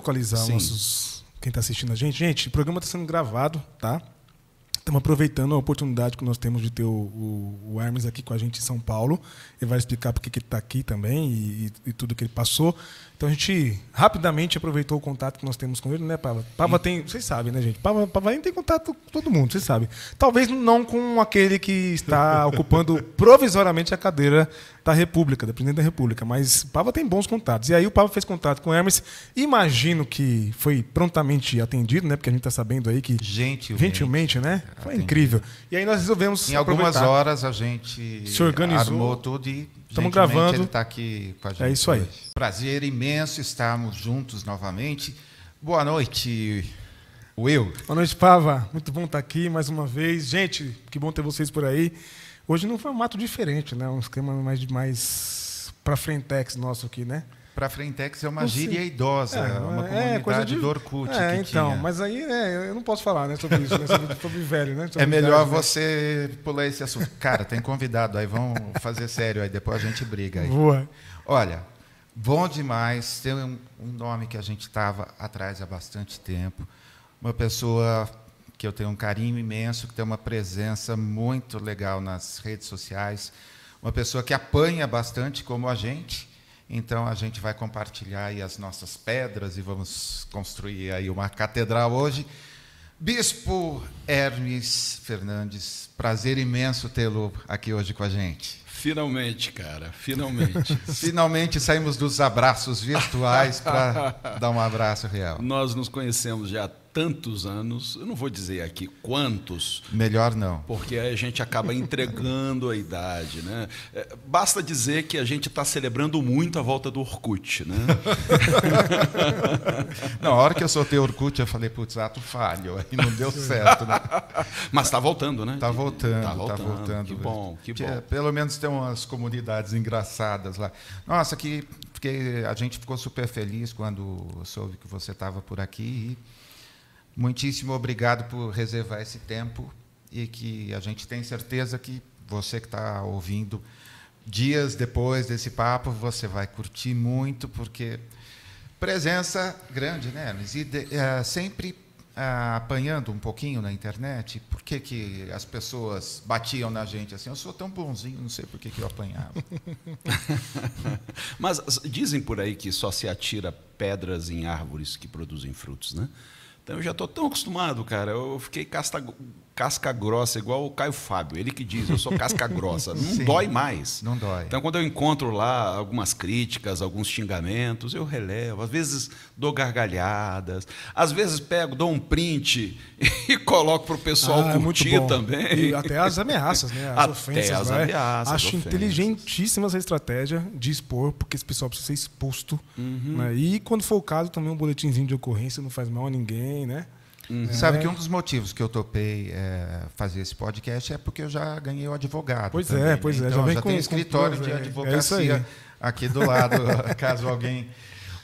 localizar Sim. nossos quem está assistindo a gente. Gente, o programa está sendo gravado, tá? Estamos aproveitando a oportunidade que nós temos de ter o, o, o Hermes aqui com a gente em São Paulo. Ele vai explicar por que ele está aqui também e, e, tudo que ele passou. Então a gente rapidamente aproveitou o contato que nós temos com ele, né, Pava? Pava tem, vocês sabem, né, gente? Pava, Pava tem contato com todo mundo, vocês sabem. Talvez não com aquele que está ocupando provisoriamente a cadeira da República, da Presidente da República, mas Pava tem bons contatos. E aí o Pava fez contato com o Hermes, imagino que foi prontamente atendido, né, porque a gente está sabendo aí que... Gentilmente. Gentilmente, né? Foi atendido. incrível. E aí nós resolvemos Em algumas aproveitar. horas a gente se organizou. armou tudo e Estamos gravando. Ele está aqui com a é gente. É isso aí. Hoje. Prazer imenso estarmos juntos novamente. Boa noite, Will. Boa noite, Pava. Muito bom estar tá aqui mais uma vez. Gente, que bom ter vocês por aí. Hoje num formato diferente, né? Um esquema mais, mais para frentex nosso aqui, né? Para a Frentex é uma gíria idosa, é, uma é, é comunidade é, coisa de... do Orkut. É, então, tinha. mas aí é, eu não posso falar né, sobre isso, né, sobre, sobre, velho, né? Sobre é melhor idade, né. você né? pular esse assunto. Cara, tem convidado, aí vão fazer sério, aí depois a gente briga. Aí. Boa. Olha, bom demais, tem um, um nome que a gente estava atrás há bastante tempo, uma pessoa que eu tenho um carinho imenso, que tem uma presença muito legal nas redes sociais, uma pessoa que apanha bastante como a gente, então a gente vai compartilhar aí as nossas pedras e vamos construir aí uma catedral hoje. Bispo Hermes Fernandes, prazer imenso tê-lo aqui hoje com a gente. Finalmente, cara, finalmente. finalmente saímos dos abraços virtuais para dar um abraço real. Nós nos conhecemos já há tantos anos, eu não vou dizer aqui quantos. Melhor não. Porque a gente acaba entregando a idade, né? É, basta dizer que a gente está celebrando muito a volta do Orkut, né? não, a hora que eu soltei o Orkut, eu falei, putz, ato falho, aí não deu certo, né? Mas está voltando, né? Está voltando, está voltando, tá, tá voltando. Que bom, que bom. Pelo menos tem umas comunidades engraçadas lá. Nossa, que porque a gente ficou super feliz quando soube que você estava por aqui e Muitíssimo obrigado por reservar esse tempo e que a gente tem certeza que você que está ouvindo dias depois desse papo, você vai curtir muito, porque presença grande, né, E de, eh, sempre ah, apanhando um pouquinho na internet, por que, que as pessoas batiam na gente assim? Eu sou tão bonzinho, não sei por que, que eu apanhava. Mas dizem por aí que só se atira pedras em árvores que produzem frutos, né? Então eu já estou tão acostumado, cara. Eu fiquei casta casca grossa, igual o Caio Fábio, ele que diz, eu sou casca grossa. Não Sim, dói mais. Não dói. Então, quando eu encontro lá algumas críticas, alguns xingamentos, eu relevo. Às vezes dou gargalhadas, às vezes pego, dou um print e coloco para o pessoal ah, é curtir é também. E até as ameaças, né? As até ofensas. As é? ameaças. Acho ofensas. inteligentíssima essa estratégia de expor, porque esse pessoal precisa ser exposto. Uhum. Né? E quando for o caso, também um boletimzinho de ocorrência não faz mal a ninguém, né? Uhum. Sabe é. que um dos motivos que eu topei é, fazer esse podcast é porque eu já ganhei o advogado. Pois é, também, é, pois né? é. Então, já, já tem escritório com... de é, advocacia é aqui do lado, caso alguém.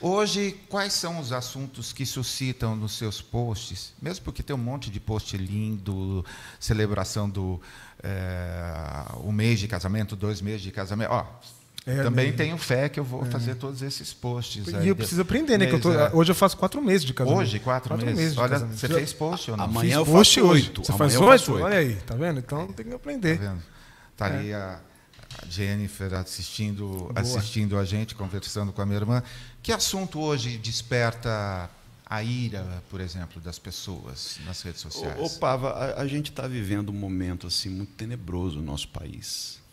Hoje, quais são os assuntos que suscitam nos seus posts? Mesmo porque tem um monte de post lindo, celebração do é, um mês de casamento, dois meses de casamento. Ó, é, Também né? tenho fé que eu vou é. fazer todos esses posts. E aí. eu preciso aprender, né? que eu tô, é. Hoje eu faço quatro meses de casamento. Hoje, quatro, quatro meses. meses Olha, você fez post ou não? Amanhã Fiz eu faço oito. Você faz oito? Olha aí, tá vendo? Então tá tem que aprender. Tá, tá é. ali a, a Jennifer assistindo, assistindo a gente, conversando com a minha irmã. Que assunto hoje desperta a ira, por exemplo, das pessoas nas redes sociais? Ô, Pava, a, a gente está vivendo um momento assim muito tenebroso no nosso país.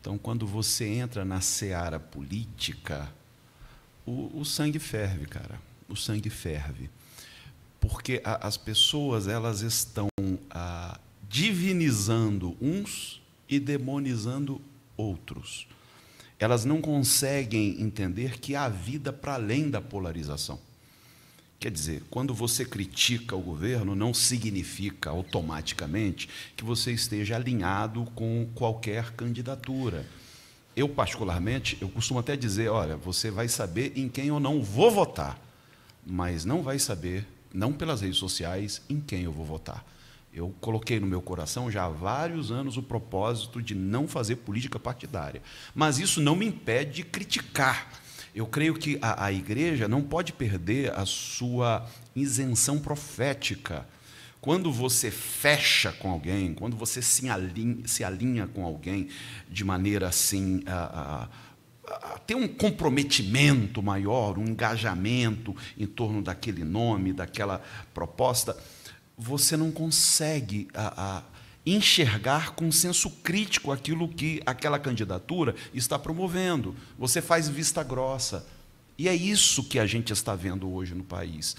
Então, quando você entra na seara política, o, o sangue ferve, cara. O sangue ferve. Porque a, as pessoas elas estão a, ah, divinizando uns e demonizando outros. Elas não conseguem entender que há vida para além da polarização. Quer dizer, quando você critica o governo, não significa automaticamente que você esteja alinhado com qualquer candidatura. Eu, particularmente, eu costumo até dizer: olha, você vai saber em quem eu não vou votar, mas não vai saber, não pelas redes sociais, em quem eu vou votar. Eu coloquei no meu coração já há vários anos o propósito de não fazer política partidária. Mas isso não me impede de criticar eu creio que a, a igreja não pode perder a sua isenção profética. Quando você fecha com alguém, quando você se alinha, se alinha com alguém de maneira assim, a, a, a ter um comprometimento maior, um engajamento em torno daquele nome, daquela proposta, você não consegue a, enxergar com senso crítico aquilo que aquela candidatura está promovendo. Você faz vista grossa. E é isso que a gente está vendo hoje no país.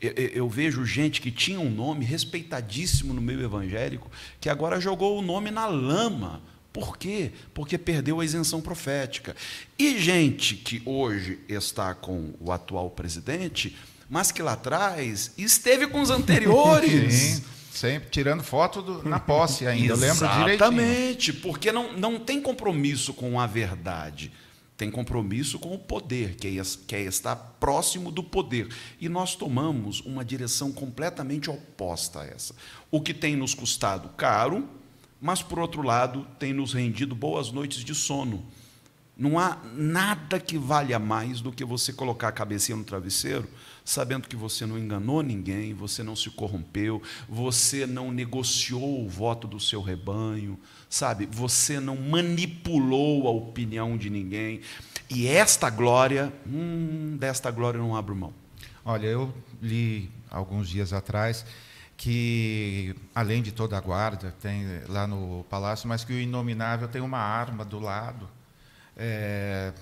Eu, eu, vejo gente que tinha um nome respeitadíssimo no meio evangélico, que agora jogou o nome na lama. Por quê? Porque perdeu a isenção profética. E gente que hoje está com o atual presidente, mas que lá atrás esteve com os anteriores. Sim. Sempre tirando foto do, na posse ainda, eu lembro direitinho. Exatamente, porque não, não tem compromisso com a verdade, tem compromisso com o poder, que é, que é estar próximo do poder. E nós tomamos uma direção completamente oposta a essa. O que tem nos custado caro, mas, por outro lado, tem nos rendido boas noites de sono. Não há nada que valha mais do que você colocar a cabecinha no travesseiro sabendo que você não enganou ninguém, você não se corrompeu, você não negociou o voto do seu rebanho, sabe? Você não manipulou a opinião de ninguém. E esta glória, hum, desta glória eu não abro mão. Olha, eu li alguns dias atrás que além de toda a guarda tem lá no palácio, mas que o inominável tem uma arma do lado. É,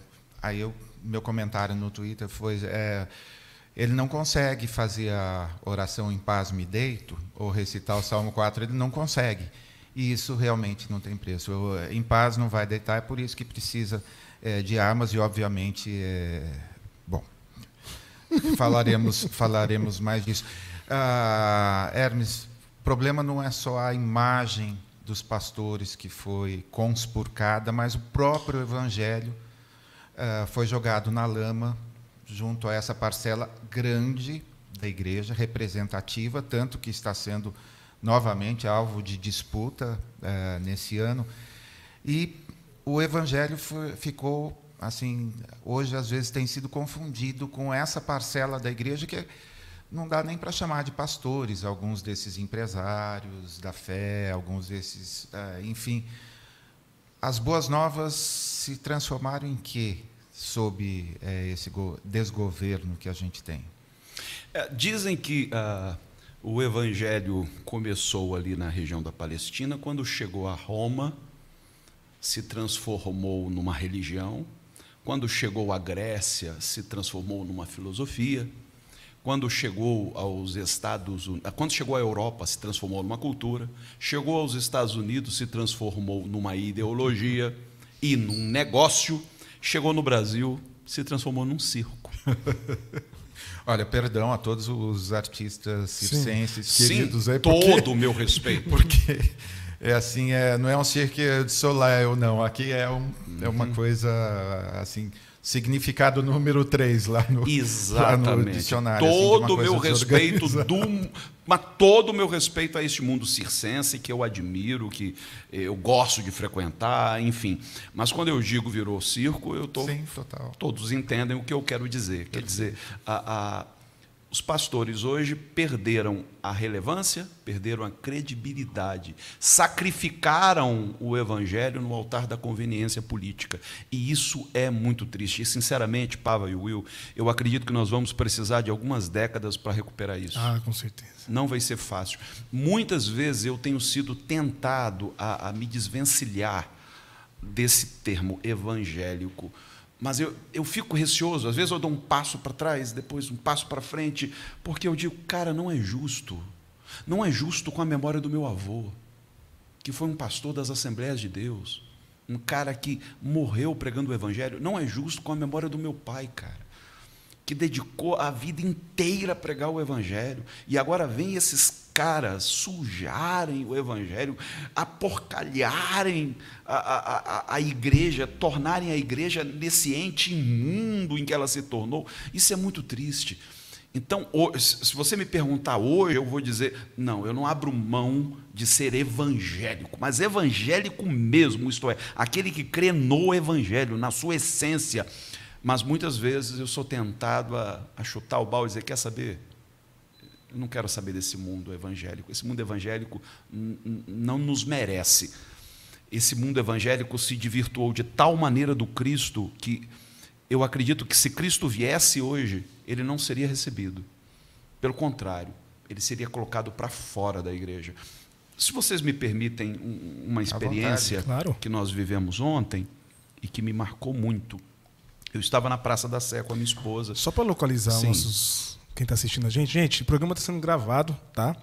aí eu, meu comentário no Twitter foi é, ele não consegue fazer a oração em paz me deito, ou recitar o Salmo 4, ele não consegue. E isso realmente não tem preço. Eu, em paz não vai deitar, é por isso que precisa é, de armas e, obviamente, é... bom, falaremos, falaremos mais disso. Ah, Hermes, problema não é só a imagem dos pastores que foi conspurcada, mas o próprio evangelho ah, foi jogado na lama junto a essa parcela grande da igreja, representativa, tanto que está sendo novamente alvo de disputa eh, nesse ano. E o evangelho ficou assim, hoje às vezes tem sido confundido com essa parcela da igreja que não dá nem para chamar de pastores, alguns desses empresários da fé, alguns desses, eh, enfim, as boas novas se transformaram em quê? sob é, esse desgoverno que a gente tem? É, dizem que ah, o evangelho começou ali na região da Palestina, quando chegou a Roma, se transformou numa religião. Quando chegou à Grécia, se transformou numa filosofia. Quando chegou aos Estados Unidos, ah, quando chegou à Europa, se transformou numa cultura. Chegou aos Estados Unidos, se transformou numa ideologia e num negócio chegou no Brasil, se transformou num circo. Olha, perdão a todos os artistas circenses Sim. queridos Sim, aí. Porque, todo o meu respeito. Porque é assim, é, não é um circo de soleil, não. Aqui é, um, é uma uhum. coisa assim significado número 3 lá no, Exatamente. Lá no dicionário. Assim, todo o meu respeito do, mas todo o meu respeito a este mundo circense que eu admiro, que eu gosto de frequentar, enfim. Mas quando eu digo virou circo, eu tô Sim, total. Todos entendem o que eu quero dizer. Quer dizer, a, a os pastores hoje perderam a relevância, perderam a credibilidade, sacrificaram o evangelho no altar da conveniência política. E isso é muito triste. E, sinceramente, Pava e Will, eu acredito que nós vamos precisar de algumas décadas para recuperar isso. Ah, com certeza. Não vai ser fácil. Muitas vezes eu tenho sido tentado a, a me desvencilhar desse termo evangélico mas eu, eu fico receoso, às vezes eu dou um passo para trás, depois um passo para frente, porque eu digo, cara, não é justo. Não é justo com a memória do meu avô, que foi um pastor das Assembleias de Deus, um cara que morreu pregando o Evangelho. Não é justo com a memória do meu pai, cara que dedicou a vida inteira a pregar o Evangelho, e agora vem esses caras sujarem o Evangelho, aporcalharem a, a, a, a igreja, tornarem a igreja nesse ente imundo em que ela se tornou, isso é muito triste. Então, se você me perguntar hoje, eu vou dizer: não, eu não abro mão de ser evangélico, mas evangélico mesmo, isto é, aquele que crê no evangelho, na sua essência, mas muitas vezes eu sou tentado a, a chutar o balde e dizer: quer saber? Eu não quero saber desse mundo evangélico. Esse mundo evangélico não nos merece. Esse mundo evangélico se divirtuou de tal maneira do Cristo que eu acredito que se Cristo viesse hoje, ele não seria recebido. Pelo contrário, ele seria colocado para fora da igreja. Se vocês me permitem uma experiência vontade, claro. que nós vivemos ontem e que me marcou muito, eu estava na Praça da Sé com a minha esposa. Só para localizar nossos, quem está assistindo a gente. Gente, o programa está sendo gravado, tá?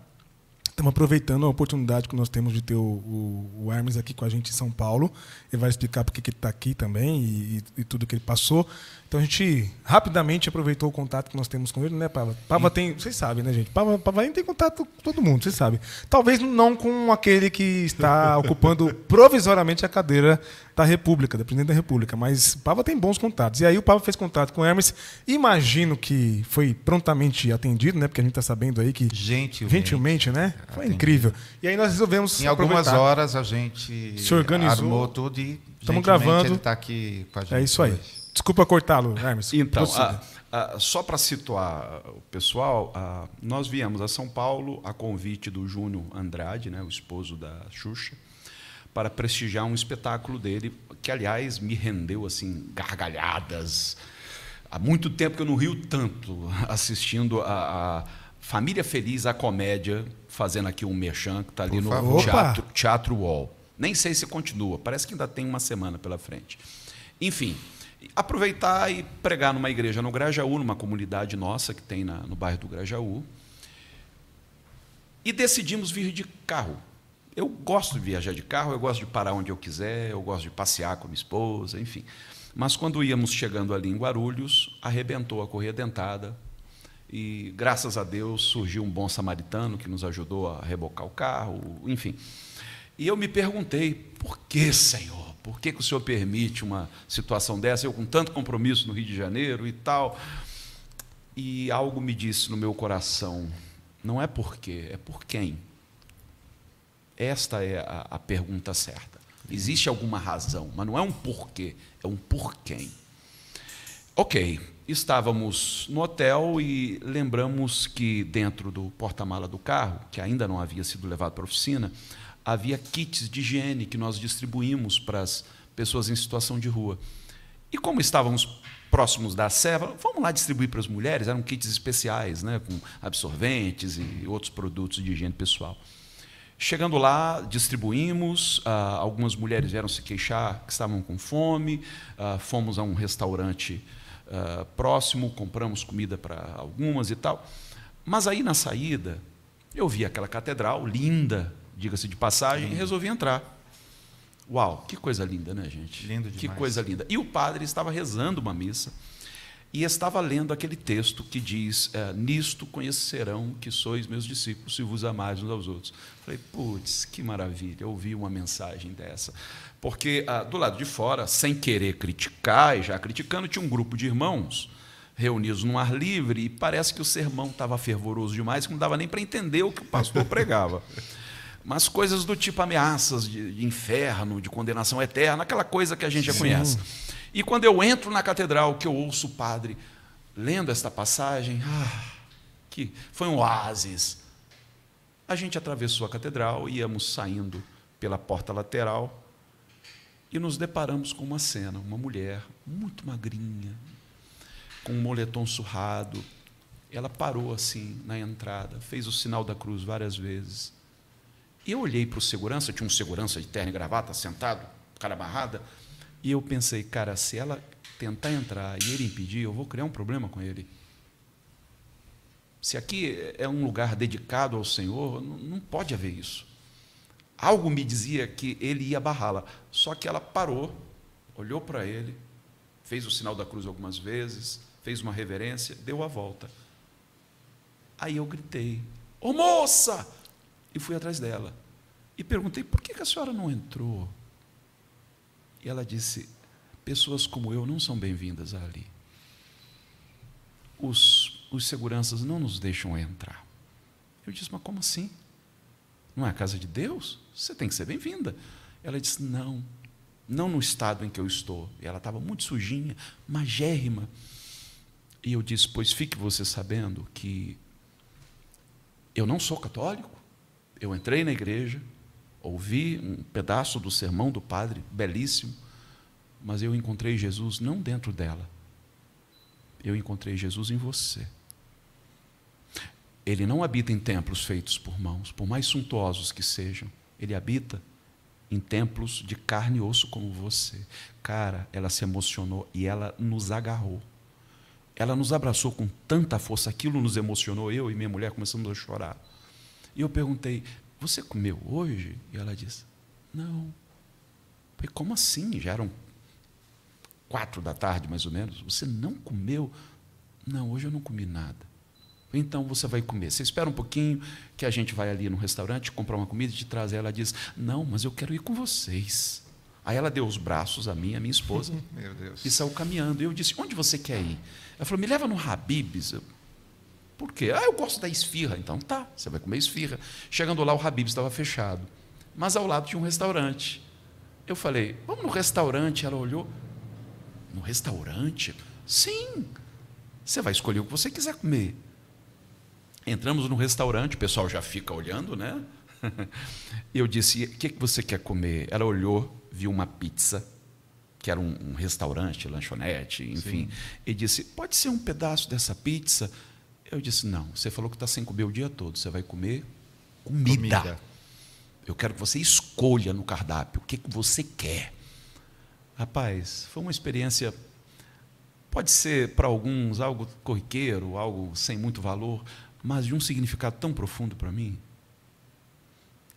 Estamos aproveitando a oportunidade que nós temos de ter o, o, o Hermes aqui com a gente em São Paulo. Ele vai explicar por que ele está aqui também e, e, tudo que ele passou. Então a gente rapidamente aproveitou o contato que nós temos com ele, né, Pava? Pava tem, vocês sabem, né, gente? Pava, Pava tem contato com todo mundo, vocês sabem. Talvez não com aquele que está ocupando provisoriamente a cadeira da República, da Presidente da República, mas Pava tem bons contatos. E aí o Pava fez contato com o Hermes, imagino que foi prontamente atendido, né? Porque a gente está sabendo aí que. Gentilmente. Gentilmente, né? Foi atendido. incrível. E aí nós resolvemos. Em algumas horas a gente se organizou. Armou tudo e. Estamos gravando. Ele está aqui com a é gente. É isso aí. Hoje. Desculpa cortá-lo, Hermes. Então, a, a, só para situar uh, o pessoal, a, uh, nós viemos a São Paulo a convite do Júnior Andrade, né, o esposo da Xuxa, para prestigiar um espetáculo dele, que, aliás, me rendeu assim gargalhadas. Há muito tempo que eu não rio tanto assistindo a, Família Feliz, a comédia, fazendo aqui um mechan, que está ali Por no favor. teatro, teatro Wall. Nem sei se continua, parece que ainda tem uma semana pela frente. Enfim, aproveitar e pregar numa igreja no Grajaú, numa comunidade nossa que tem na, no bairro do Grajaú. E decidimos vir de carro. Eu gosto de viajar de carro, eu gosto de parar onde eu quiser, eu gosto de passear com a minha esposa, enfim. Mas quando íamos chegando ali em Guarulhos, arrebentou a correia dentada e, graças a Deus, surgiu um bom samaritano que nos ajudou a rebocar o carro, enfim. E eu me perguntei, por que, Senhor? Por que, que o senhor permite uma situação dessa? Eu com tanto compromisso no Rio de Janeiro e tal. E algo me disse no meu coração: não é por quê, é por quem. Esta é a, a pergunta certa. Existe alguma razão, mas não é um porquê, é um por quem. Ok, estávamos no hotel e lembramos que dentro do porta-mala do carro, que ainda não havia sido levado para a oficina, havia kits de higiene que nós distribuímos para as pessoas em situação de rua. E como estávamos próximos da Ceva, vamos lá distribuir para as mulheres, eram kits especiais, né, com absorventes e outros produtos de higiene pessoal. Chegando lá, distribuímos, ah, algumas mulheres vieram se queixar que estavam com fome, ah, fomos a um restaurante ah, próximo, compramos comida para algumas e tal. Mas aí na saída, eu vi aquela catedral linda, diga-se de passagem, Sim. e resolvi entrar. Uau, que coisa linda, né, gente? Lindo demais. Que coisa linda. E o padre estava rezando uma missa e estava lendo aquele texto que diz: é, Nisto conhecerão que sois meus discípulos, se vos amais uns aos outros. Falei, putz, que maravilha, ouvi uma mensagem dessa. Porque ah, do lado de fora, sem querer criticar e já criticando, tinha um grupo de irmãos reunidos num ar livre e parece que o sermão estava fervoroso demais que não dava nem para entender o que o pastor pregava mas coisas do tipo ameaças de, de inferno, de condenação eterna, aquela coisa que a gente já Sim. conhece. E quando eu entro na catedral, que eu ouço o padre lendo esta passagem, ah, que foi um oásis. A gente atravessou a catedral, íamos saindo pela porta lateral e nos deparamos com uma cena, uma mulher muito magrinha, com um moletom surrado. Ela parou assim na entrada, fez o sinal da cruz várias vezes eu olhei para o segurança, tinha um segurança de terno e gravata, sentado, cara amarrada, e eu pensei, cara, se ela tentar entrar e ele impedir, eu vou criar um problema com ele. Se aqui é um lugar dedicado ao Senhor, não pode haver isso. Algo me dizia que ele ia barrá-la, só que ela parou, olhou para ele, fez o sinal da cruz algumas vezes, fez uma reverência, deu a volta. Aí eu gritei: Ô oh, moça, e fui atrás dela. E perguntei: por que, a senhora não entrou? E ela disse: pessoas como eu não são bem-vindas ali. Os, os seguranças não nos deixam entrar. Eu disse: mas como assim? Não é a casa de Deus? Você tem que ser bem-vinda. Ela disse: não, não no estado em que eu estou. e Ela estava muito sujinha, magérrima. E eu disse: Pois fique você sabendo que eu não sou católico, eu entrei na igreja, ouvi um pedaço do sermão do padre, belíssimo, mas eu encontrei Jesus não dentro dela. Eu encontrei Jesus em você. Ele não habita em templos feitos por mãos, por mais suntuosos que sejam. Ele habita em templos de carne e osso como você. Cara, ela se emocionou e ela nos agarrou. Ela nos abraçou com tanta força, aquilo nos emocionou, eu e minha mulher começamos a chorar. E eu perguntei: Você comeu hoje? E ela disse: Não. Eu falei, Como assim? Já eram quatro da tarde, mais ou menos. Você não comeu? Não, hoje eu não comi nada. Então você vai comer. Você espera um pouquinho que a gente vai ali no restaurante comprar uma comida e te trazer. Ela diz: Não, mas eu quero ir com vocês. Aí ela deu os braços a mim, a minha esposa, e saiu caminhando. Eu disse: Onde você quer ir? Ela falou: Me leva no Habibs. Eu, por quê? Ah, eu gosto da esfirra. Então tá, você vai comer esfirra. Chegando lá, o Habib estava fechado. Mas ao lado tinha um restaurante. Eu falei, vamos no restaurante. Ela olhou, no restaurante? Sim, você vai escolher o que você quiser comer. Entramos no restaurante, o pessoal já fica olhando, né? Eu disse, o que, que você quer comer? Ela olhou, viu uma pizza, que era um, um restaurante, lanchonete, enfim, Sim. e disse, pode ser um pedaço dessa pizza? Eu disse: Não, você falou que está sem comer o dia todo, você vai comer comida. comida. Eu quero que você escolha no cardápio o que, que você quer. Rapaz, foi uma experiência. Pode ser para alguns algo corriqueiro, algo sem muito valor, mas de um significado tão profundo para mim.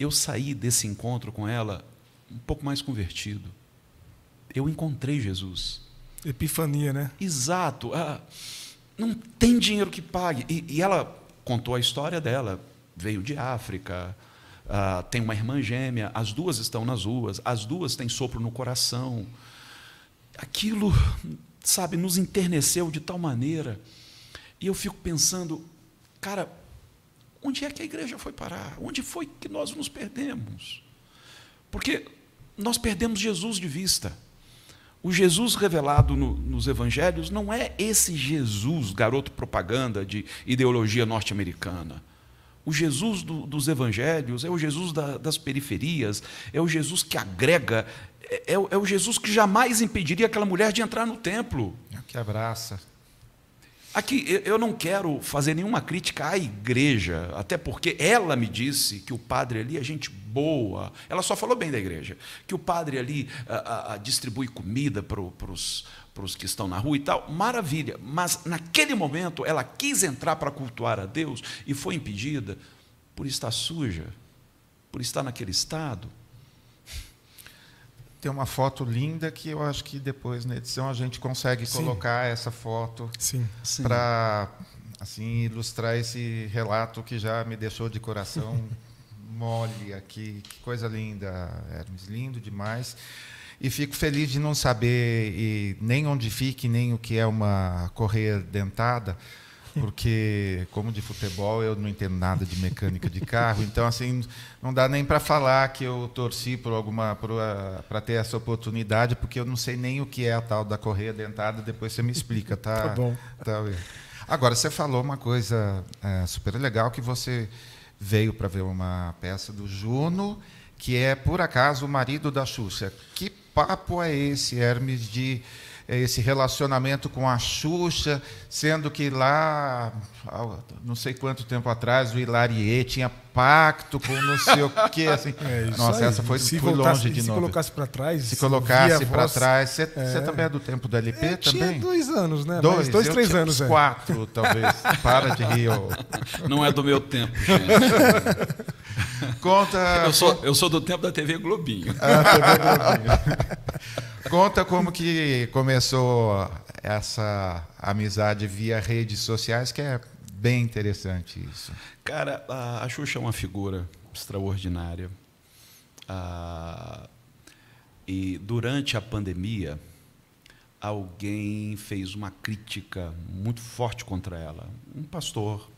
Eu saí desse encontro com ela um pouco mais convertido. Eu encontrei Jesus. Epifania, né? Exato. Ah, não tem dinheiro que pague. E, e ela contou a história dela. Veio de África, uh, tem uma irmã gêmea, as duas estão nas ruas, as duas têm sopro no coração. Aquilo, sabe, nos enterneceu de tal maneira. E eu fico pensando, cara, onde é que a igreja foi parar? Onde foi que nós nos perdemos? Porque nós perdemos Jesus de vista. O Jesus revelado no, nos evangelhos não é esse Jesus, garoto propaganda de ideologia norte-americana. O Jesus do, dos evangelhos é o Jesus da, das periferias, é o Jesus que agrega, é, é, o é Jesus que jamais impediria aquela mulher de entrar no templo. É que abraça. Aqui, eu não quero fazer nenhuma crítica à igreja, até porque ela me disse que o padre ali é gente boa. Ela só falou bem da igreja. Que o padre ali a, ah, a, ah, ah, distribui comida para os que estão na rua e tal, maravilha. Mas naquele momento ela quis entrar para cultuar a Deus e foi impedida por estar suja, por estar naquele estado tem uma foto linda que eu acho que depois na edição a gente consegue Sim. colocar essa foto para assim ilustrar esse relato que já me deixou de coração mole aqui. Que coisa linda, Hermes, lindo demais. E fico feliz de não saber nem onde fique, nem o que é uma correia dentada, porque como de futebol eu não entendo nada de mecânica de carro, então assim não dá nem para falar que eu torci por alguma para ter essa oportunidade, porque eu não sei nem o que é a tal da correia dentada. Depois você me explica, tá? tá bom. Tá. Agora você falou uma coisa é, super legal que você veio para ver uma peça do Juno, que é por acaso o marido da Xuxa. Que papo é esse, Hermes de é, esse relacionamento com a Xuxa, sendo que lá, não sei quanto tempo atrás, o Hilarie tinha pacto com não sei o quê. Assim. É Nossa, aí. essa foi, se voltasse, longe de se novo. Se colocasse para trás. Se colocasse para trás. Você é. também é do tempo do LP eu também? Tinha dois anos, né? Dois, dois três anos. É. Quatro, talvez. Para de rir. Oh. Não é do meu tempo, gente. Conta. Eu sou, eu sou do tempo da TV Globinho. Ah, Conta como que começou essa amizade via redes sociais, que é bem interessante isso. Cara, a Xuxa é uma figura extraordinária. Ah, e durante a pandemia, alguém fez uma crítica muito forte contra ela. Um pastor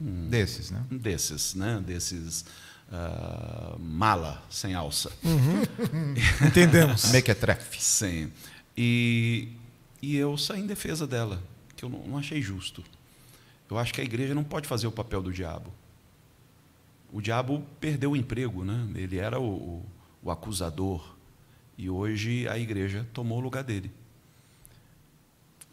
Hum. Desses, né? Desses, né? Desses. Uh, mala sem alça. Uhum. Entendemos. Mequetrefe. Sim. E, e eu saí em defesa dela, que eu não, não achei justo. Eu acho que a igreja não pode fazer o papel do diabo. O diabo perdeu o emprego, né? ele era o, o, o acusador. E hoje a igreja tomou o lugar dele.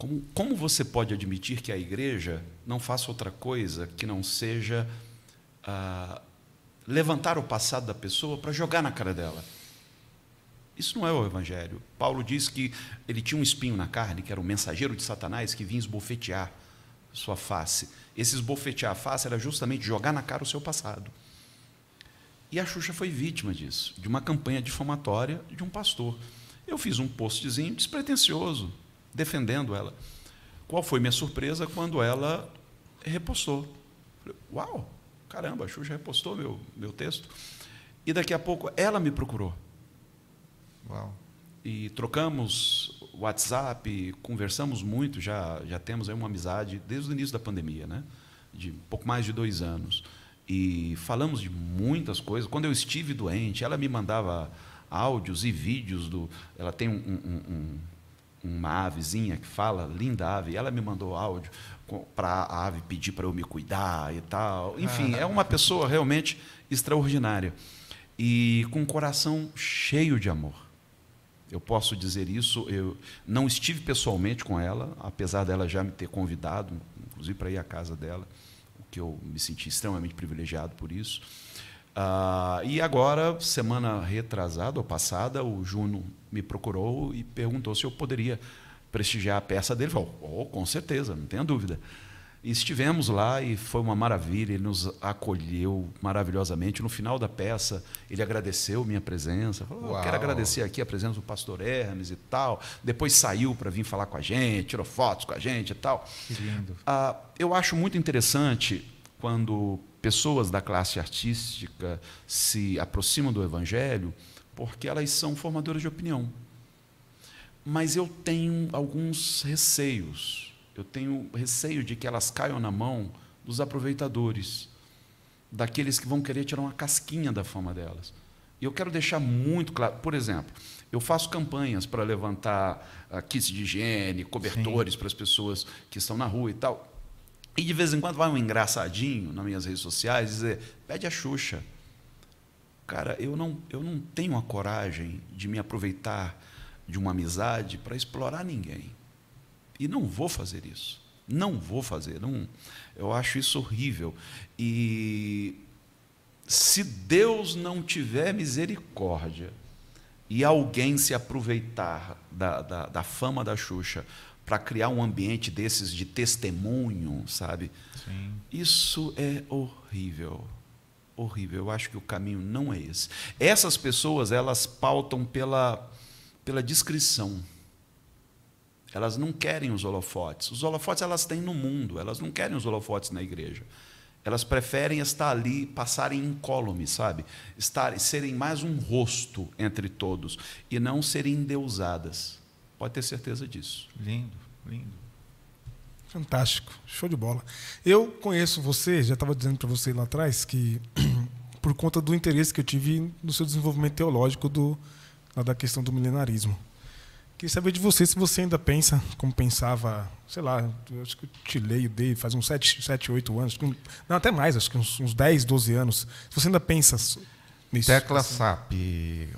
Como, como você pode admitir que a igreja não faça outra coisa que não seja ah, levantar o passado da pessoa para jogar na cara dela? Isso não é o Evangelho. Paulo diz que ele tinha um espinho na carne, que era o mensageiro de Satanás que vinha esbofetear sua face. Esse esbofetear a face era justamente jogar na cara o seu passado. E a Xuxa foi vítima disso, de uma campanha difamatória de um pastor. Eu fiz um postzinho despretensioso, defendendo ela. Qual foi minha surpresa quando ela repostou? Falei, Uau, caramba, a Xuxa repostou meu, meu texto. E daqui a pouco ela me procurou. Uau. E trocamos WhatsApp, conversamos muito, já, já temos uma amizade desde o início da pandemia, né? de pouco mais de dois anos. E falamos de muitas coisas. Quando eu estive doente, ela me mandava áudios e vídeos do. Ela tem um, um, um uma avezinha que fala, linda ave, ela me mandou áudio para a ave pedir para eu me cuidar e tal. Enfim, ah. é uma pessoa realmente extraordinária e com um coração cheio de amor. Eu posso dizer isso, eu não estive pessoalmente com ela, apesar dela já me ter convidado, inclusive para ir à casa dela, o que eu me senti extremamente privilegiado por isso. Ah, e agora, semana retrasada ou passada, o Juno me procurou e perguntou se eu poderia prestigiar a peça dele. Falou, oh, oh, com certeza, não tenha dúvida. E estivemos lá e foi uma maravilha, ele nos acolheu maravilhosamente. No final da peça, ele agradeceu minha presença. Falou, oh, quero agradecer aqui a presença do pastor Hermes e tal. Depois saiu para vir falar com a gente, tirou fotos com a gente e tal. Que lindo. Ah, eu acho muito interessante quando pessoas da classe artística se aproximam do evangelho porque elas são formadoras de opinião. Mas eu tenho alguns receios. Eu tenho receio de que elas caiam na mão dos aproveitadores, daqueles que vão querer tirar uma casquinha da fama delas. E eu quero deixar muito claro, por exemplo, eu faço campanhas para levantar ah, kits de higiene, cobertores para as pessoas que estão na rua e tal. E de vez em quando vai um engraçadinho nas minhas redes sociais dizer: pede a Xuxa cara, eu não, eu não tenho a coragem de me aproveitar de uma amizade para explorar ninguém. E não vou fazer isso. Não vou fazer. Não, eu acho isso horrível. E se Deus não tiver misericórdia e alguém se aproveitar da, da, da fama da Xuxa para criar um ambiente desses de testemunho, sabe? Sim. Isso é horrível horrível. Eu acho que o caminho não é esse. Essas pessoas, elas pautam pela, pela discrição. Elas não querem os holofotes. Os holofotes elas têm no mundo, elas não querem os holofotes na igreja. Elas preferem estar ali, passarem incólume, sabe? Estar, serem mais um rosto entre todos e não serem endeusadas. Pode ter certeza disso. Lindo, lindo. Fantástico, show de bola. Eu conheço você, já estava dizendo para você lá atrás que por conta do interesse que eu tive no seu desenvolvimento teológico do, da questão do milenarismo. Queria saber de você se você ainda pensa como pensava, sei lá, acho que eu te leio dele faz uns 7, 7 8 anos, não, até mais, acho que uns, uns 10, 12 anos. Se você ainda pensa isso, Tecla assim. SAP,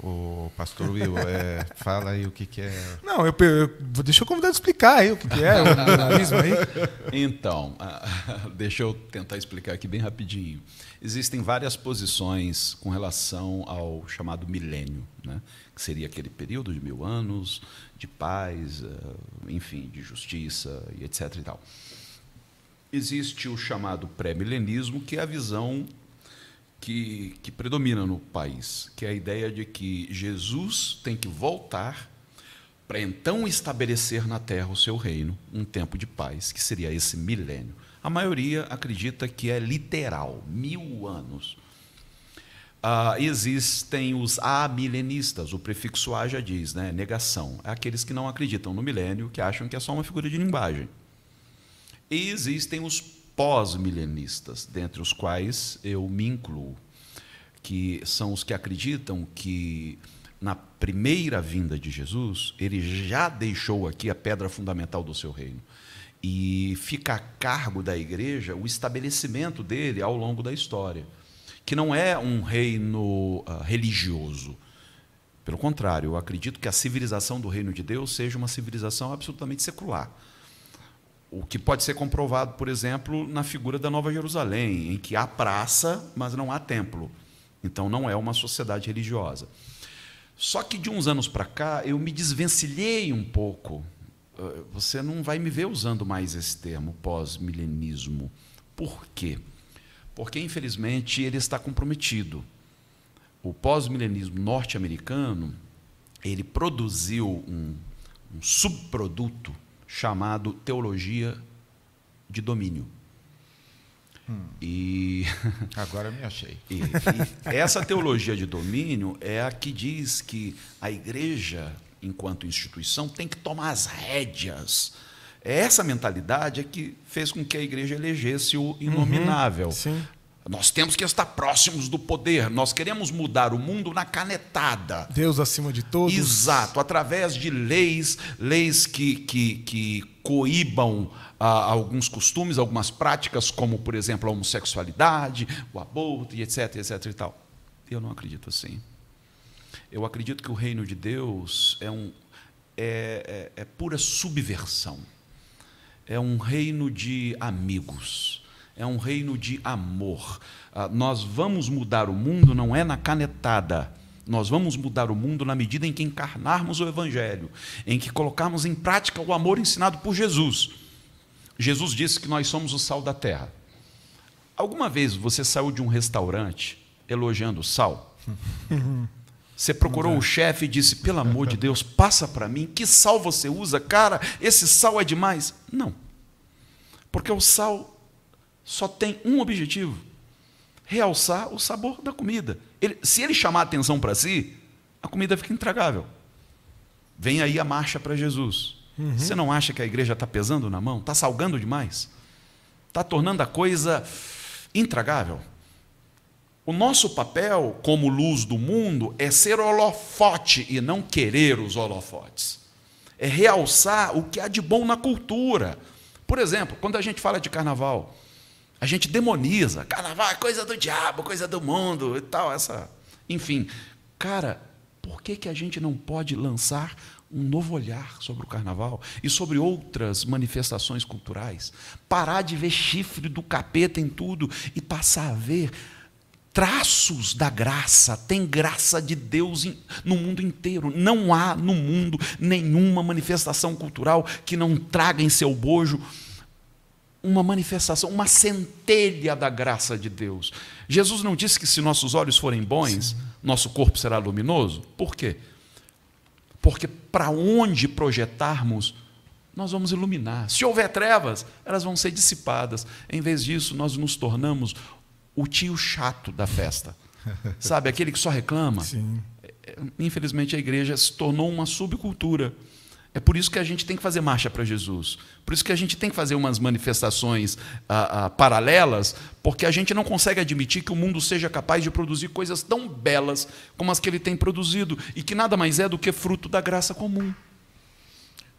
o pastor Will, é, fala aí o que, que é. Não, eu, eu, deixa o convidado explicar aí o que, que é o aí. Então, ah, deixa eu tentar explicar aqui bem rapidinho. Existem várias posições com relação ao chamado milênio, né? que seria aquele período de mil anos, de paz, ah, enfim, de justiça e etc. E tal. Existe o chamado pré-milenismo, que é a visão que, que predomina no país, que é a ideia de que Jesus tem que voltar para então estabelecer na terra o seu reino, um tempo de paz, que seria esse milênio. A maioria acredita que é literal, mil anos. Ah, existem os amilenistas, o prefixo A já diz, né? negação. É aqueles que não acreditam no milênio, que acham que é só uma figura de linguagem. E existem os pós-milenistas, dentre os quais eu me incluo, que são os que acreditam que na primeira vinda de Jesus, ele já deixou aqui a pedra fundamental do seu reino. E fica a cargo da igreja o estabelecimento dele ao longo da história, que não é um reino uh, religioso. Pelo contrário, eu acredito que a civilização do reino de Deus seja uma civilização absolutamente secular o que pode ser comprovado, por exemplo, na figura da Nova Jerusalém, em que há praça, mas não há templo. Então não é uma sociedade religiosa. Só que de uns anos para cá eu me desvencilhei um pouco. Eh, você não vai me ver usando mais esse termo, pós-milenismo. Por quê? Porque, infelizmente, ele está comprometido. O pós-milenismo norte-americano ele produziu um, um subproduto chamado Teologia de Domínio. Hum. E agora me achei. E, e essa teologia de domínio é a que diz que a igreja, enquanto instituição, tem que tomar as rédeas. É essa mentalidade é que fez com que a igreja elegesse o uhum, inominável. Uhum, nós temos que estar próximos do poder. Nós queremos mudar o mundo na canetada. Deus acima de todos. Exato, através de leis, leis que, que, que coíbam ah, alguns costumes, algumas práticas, como, por exemplo, a homossexualidade, o aborto, etc, etc e tal. Eu não acredito assim. Eu acredito que o reino de Deus é, um, é, é, é pura subversão. É um reino de amigos é um reino de amor. Ah, nós vamos mudar o mundo não é na canetada. Nós vamos mudar o mundo na medida em que encarnarmos o Evangelho, em que colocarmos em prática o amor ensinado por Jesus. Jesus disse que nós somos o sal da terra. Alguma vez você saiu de um restaurante elogiando o sal? Você procurou o chefe e disse: pelo amor de Deus, passa para mim, que sal você usa, cara? Esse sal é demais. Não. Porque o sal só tem um objetivo: realçar o sabor da comida. Ele, se ele chamar atenção para si, a comida fica intragável. Vem aí a marcha para Jesus. Uhum. Você não acha que a igreja está pesando na mão? Está salgando demais? Está tornando a coisa intragável? O nosso papel como luz do mundo é ser holofote e não querer os holofotes. É realçar o que há de bom na cultura. Por exemplo, quando a gente fala de carnaval, a gente demoniza, carnaval é coisa do diabo, coisa do mundo e tal, essa. Enfim, cara, por que, que a gente não pode lançar um novo olhar sobre o carnaval e sobre outras manifestações culturais? Parar de ver chifre do capeta em tudo e passar a ver traços da graça, tem graça de Deus no mundo inteiro. Não há no mundo nenhuma manifestação cultural que não traga em seu bojo uma manifestação, uma centelha da graça de Deus. Jesus não disse que se nossos olhos forem bons, Sim. nosso corpo será luminoso? Por quê? Porque para onde projetarmos, nós vamos iluminar. Se houver trevas, elas vão ser dissipadas. Em vez disso, nós nos tornamos o tio chato da festa. Sabe, aquele que só reclama? Sim. É, é, infelizmente, a igreja se tornou uma subcultura. É por isso que a gente tem que fazer marcha para Jesus. Por isso que a gente tem que fazer umas manifestações ah, ah, paralelas, porque a gente não consegue admitir que o mundo seja capaz de produzir coisas tão belas como as que ele tem produzido e que nada mais é do que fruto da graça comum.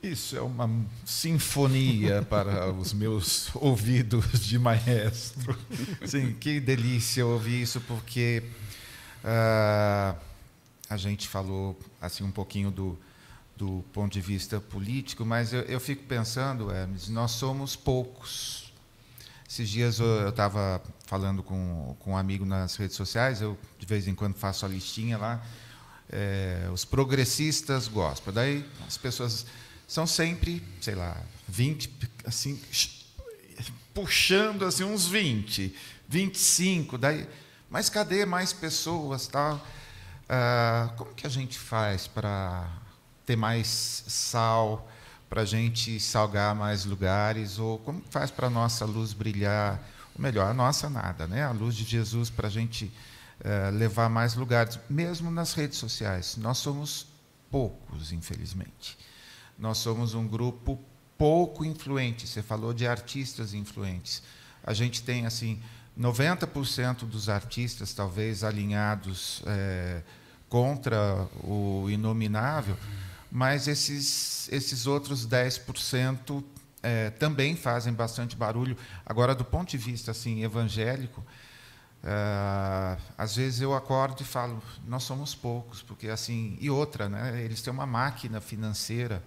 Isso é uma sinfonia para os meus ouvidos de maestro. Sim, que delícia ouvir isso, porque ah, a gente falou assim um pouquinho do do ponto de vista político, mas eu, eu fico pensando, Hermes, nós somos poucos. Esses dias eu estava falando com, com um amigo nas redes sociais, eu de vez em quando faço a listinha lá, é, os progressistas gostam. Daí as pessoas são sempre, sei lá, 20, assim, puxando assim uns 20, 25, daí, mas cadê mais pessoas, tal? Ah, como que a gente faz para ter mais sal para a gente salgar mais lugares? Ou como faz para a nossa luz brilhar? Ou melhor, a nossa nada, né? A luz de Jesus para a gente eh, levar mais lugares, mesmo nas redes sociais. Nós somos poucos, infelizmente. Nós somos um grupo pouco influente. Você falou de artistas influentes. A gente tem assim 90% dos artistas talvez alinhados eh, contra o inominável mas esses, esses outros 10% é, também fazem bastante barulho. Agora, do ponto de vista assim evangélico, é, às vezes eu acordo e falo, nós somos poucos, porque assim e outra, né? Eles têm uma máquina financeira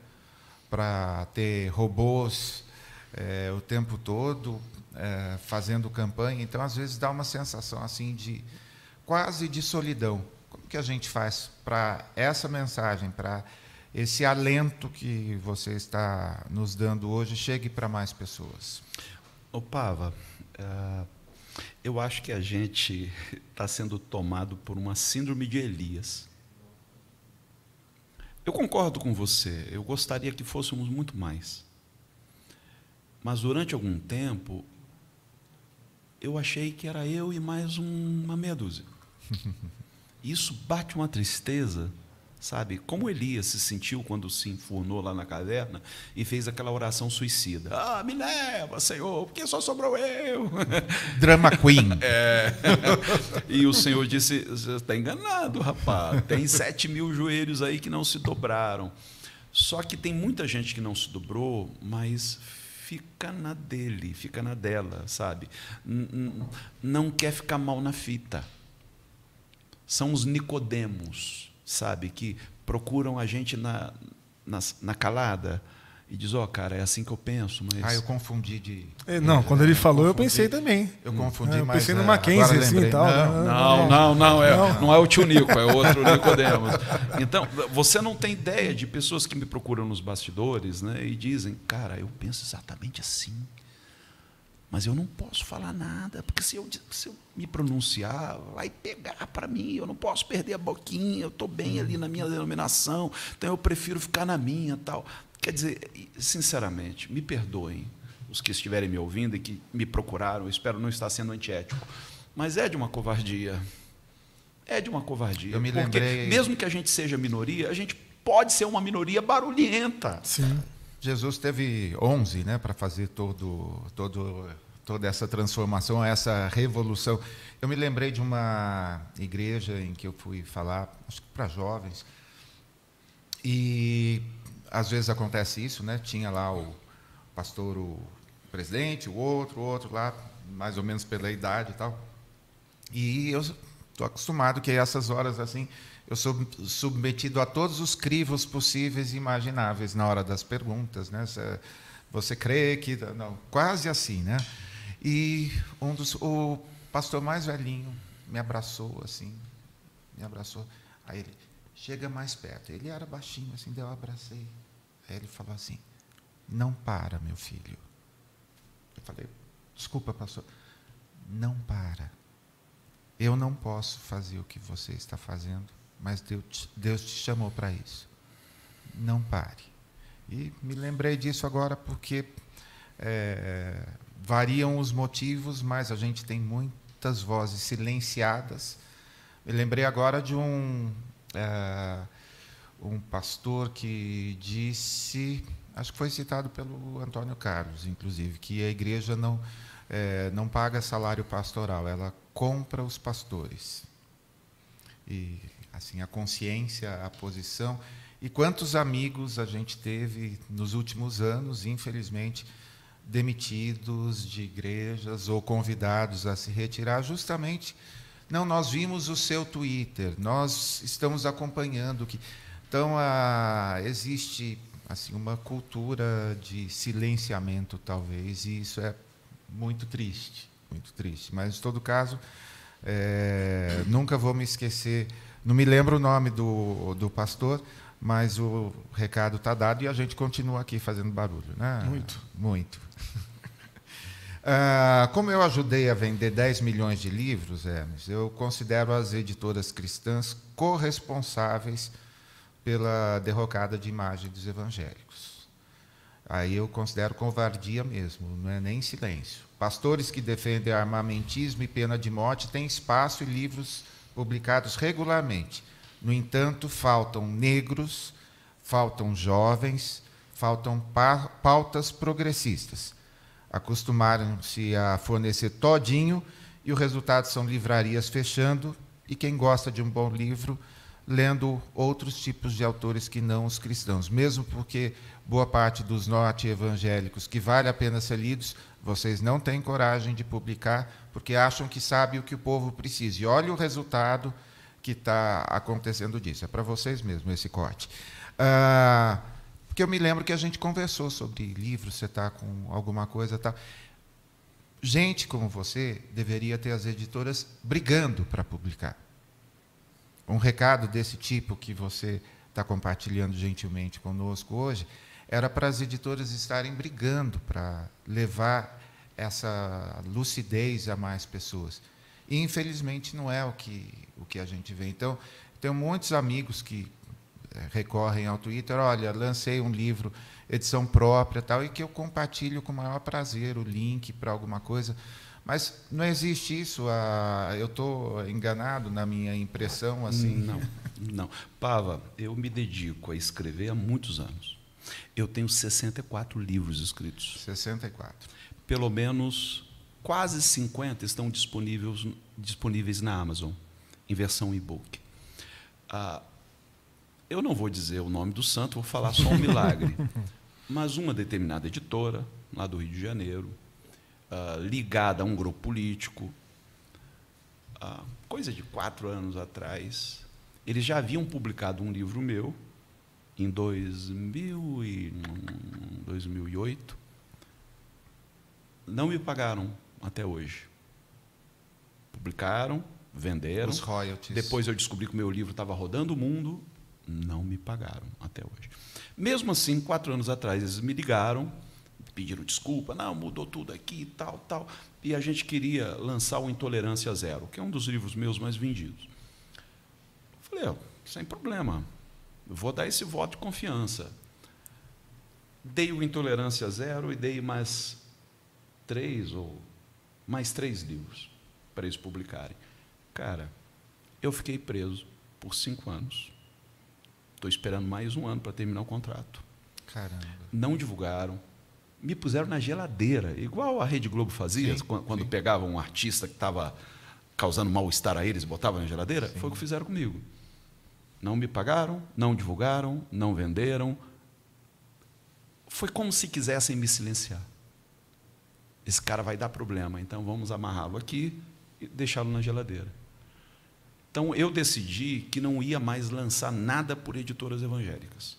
para ter robôs é, o tempo todo é, fazendo campanha. Então, às vezes dá uma sensação assim de quase de solidão. Como que a gente faz para essa mensagem, para esse alento que você está nos dando hoje chegue para mais pessoas. O Pava, uh, eu acho que a gente está sendo tomado por uma síndrome de Elias. Eu concordo com você, eu gostaria que fôssemos muito mais. Mas durante algum tempo, eu achei que era eu e mais uma meia dúzia. Isso bate uma tristeza Sabe? Como Elias se sentiu quando se enfurnou lá na caverna e fez aquela oração suicida. Ah, me leva, Senhor, porque só sobrou eu. Drama Queen. é. E o Senhor disse: Você está enganado, rapaz. Tem sete mil joelhos aí que não se dobraram. Só que tem muita gente que não se dobrou, mas fica na dele, fica na dela, sabe? Não quer ficar mal na fita. São os Nicodemos sabe, que procuram a gente na, na, na calada e diz, ó, oh, cara, é assim que eu penso, mas... Ah, eu confundi de... É, não, quando ele é, falou, eu, eu pensei também. Eu confundi, é, eu mas... Pensei no é, Mackenzie, assim, e tal. Né? Não, não, não, não, é, não. é o tio Nico, é outro Nicodemos. Então, você não tem ideia de pessoas que me procuram nos bastidores né, e dizem, cara, eu penso exatamente assim. Mas eu não posso falar nada, porque se eu, se eu me pronunciar, vai pegar para mim, eu não posso perder a boquinha, eu estou bem ali na minha denominação, então eu prefiro ficar na minha tal. Quer dizer, sinceramente, me perdoem os que estiverem me ouvindo e que me procuraram, espero não estar sendo antiético, mas é de uma covardia. É de uma covardia. Eu me lembrei. Mesmo que a gente seja minoria, a gente pode ser uma minoria barulhenta. Sim. Jesus teve 11 né, para fazer todo, todo, toda essa transformação, essa revolução. Eu me lembrei de uma igreja em que eu fui falar, acho que para jovens, e às vezes acontece isso, né? Tinha lá o pastor, o presidente, o outro, o outro lá, mais ou menos pela idade e tal. E eu Estou acostumado que essas horas assim eu sou submetido a todos os crivos possíveis e imagináveis na hora das perguntas, né? Você crê que não, quase assim, né? E um dos o pastor mais velhinho me abraçou assim, me abraçou. Aí ele chega mais perto. Ele era baixinho assim, deu eu abracei. Aí ele falou assim: "Não para, meu filho". Eu falei: "Desculpa, pastor. Não para". Eu não posso fazer o que você está fazendo, mas Deus te, Deus te chamou para isso. Não pare. E me lembrei disso agora porque é, variam os motivos, mas a gente tem muitas vozes silenciadas. Me lembrei agora de um, é, um pastor que disse, acho que foi citado pelo Antônio Carlos, inclusive, que a igreja não, é, não paga salário pastoral, ela compra os pastores. E assim, a consciência, a posição. E quantos amigos a gente teve nos últimos anos, infelizmente, demitidos de igrejas ou convidados a se retirar, justamente. Não, nós vimos o seu Twitter, nós estamos acompanhando que. Então, a, existe assim uma cultura de silenciamento, talvez, e isso é muito triste muito triste. Mas, em todo caso, é, nunca vou me esquecer. Não me lembro o nome do, do pastor, mas o recado está dado e a gente continua aqui fazendo barulho. Né? Muito. Muito. Ah, como eu ajudei a vender 10 milhões de livros, Hermes, eu considero as editoras cristãs corresponsáveis pela derrocada de imagem dos evangélicos. Aí eu considero covardia mesmo, não é nem silêncio. Pastores que defendem armamentismo e pena de morte têm espaço e livros publicados regularmente. No entanto, faltam negros, faltam jovens, faltam pautas progressistas. Acostumaram-se a fornecer todinho e o resultado são livrarias fechando, e quem gosta de um bom livro lendo outros tipos de autores que não os cristãos, mesmo porque boa parte dos norte-evangélicos que vale a pena ser lidos, vocês não têm coragem de publicar, porque acham que sabe o que o povo precisa. E olha o resultado que está acontecendo disso. É para vocês mesmo esse corte. Ah, porque eu me lembro que a gente conversou sobre livros, você está com alguma coisa tal. Tá. Gente como você deveria ter as editoras brigando para publicar um recado desse tipo que você está compartilhando gentilmente conosco hoje, era para as editoras estarem brigando para levar essa lucidez a mais pessoas. E, infelizmente, não é o que, o que a gente vê. Então, tenho muitos amigos que eh, recorrem ao Twitter, olha, lancei um livro, edição própria, tal, e que eu compartilho com o maior prazer o link para alguma coisa, mas não existe isso. A, eu estou enganado na minha impressão assim. Não, não. Pava, eu me dedico a escrever há muitos anos. Eu tenho 64 livros escritos. 64. Pelo menos quase 50 estão disponíveis, disponíveis na Amazon, em versão e-book. Ah, eu não vou dizer o nome do santo, vou falar só um milagre. Mas uma determinada editora, lá do Rio de Janeiro, ah, ligada a um grupo político. Uh, coisa de quatro anos atrás, eles já haviam publicado um livro meu, em 2000 e, 2008. Hum, não me pagaram até hoje. Publicaram, venderam. Os royalties. Depois eu descobri que o meu livro estava rodando o mundo. Não me pagaram até hoje. Mesmo assim, quatro anos atrás, eles me ligaram pediram desculpa, não, mudou tudo aqui e tal, tal. E a gente queria lançar o Intolerância Zero, que é um dos livros meus mais vendidos. Eu falei, oh, sem problema, vou dar esse voto de confiança. Dei o Intolerância Zero e dei mais três ou mais três livros para eles publicarem. Cara, eu fiquei preso por cinco anos. Estou esperando mais um ano para terminar o contrato. Caramba. Não divulgaram, me puseram na geladeira, igual a Rede Globo fazia, sim, quando sim. pegava um artista que estava causando mal-estar a eles, botava na geladeira, sim. foi o que fizeram comigo. Não me pagaram, não divulgaram, não venderam. Foi como se quisessem me silenciar. Esse cara vai dar problema, então vamos amarrá-lo aqui e deixá-lo na geladeira. Então eu decidi que não ia mais lançar nada por editoras evangélicas.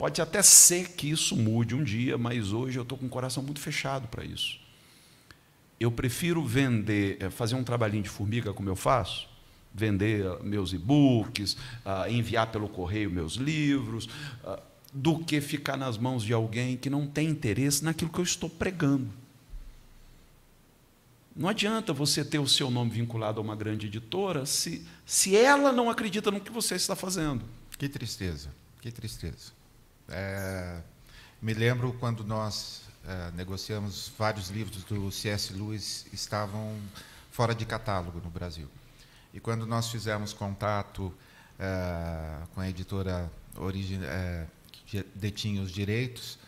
Pode até ser que isso mude um dia, mas hoje eu estou com o coração muito fechado para isso. Eu prefiro vender, eh, fazer um trabalhinho de formiga como eu faço, vender ah, meus e-books, ah, enviar pelo correio meus livros, ah, do que ficar nas mãos de alguém que não tem interesse naquilo que eu estou pregando. Não adianta você ter o seu nome vinculado a uma grande editora se, se ela não acredita no que você está fazendo. Que tristeza, que tristeza. É, me lembro quando nós é, negociamos vários livros do C.S. Lewis estavam fora de catálogo no Brasil. E quando nós fizemos contato é, com a editora origem, é, que detinha os direitos,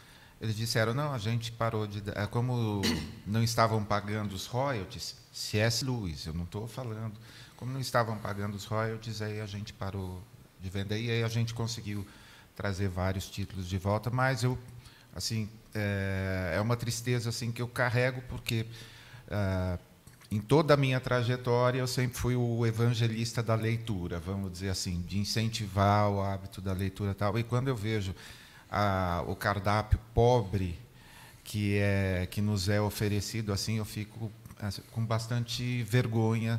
eles disseram: não, a gente parou de. É, como não estavam pagando os royalties, C.S. Lewis, eu não estou falando. Como não estavam pagando os royalties, aí a gente parou de vender e aí a gente conseguiu trazer vários títulos de volta, mas eu assim é, é uma tristeza assim que eu carrego porque é, em toda a minha trajetória eu sempre fui o evangelista da leitura, vamos dizer assim, de incentivar o hábito da leitura e tal. E quando eu vejo a, o cardápio pobre que é que nos é oferecido assim, eu fico assim, com bastante vergonha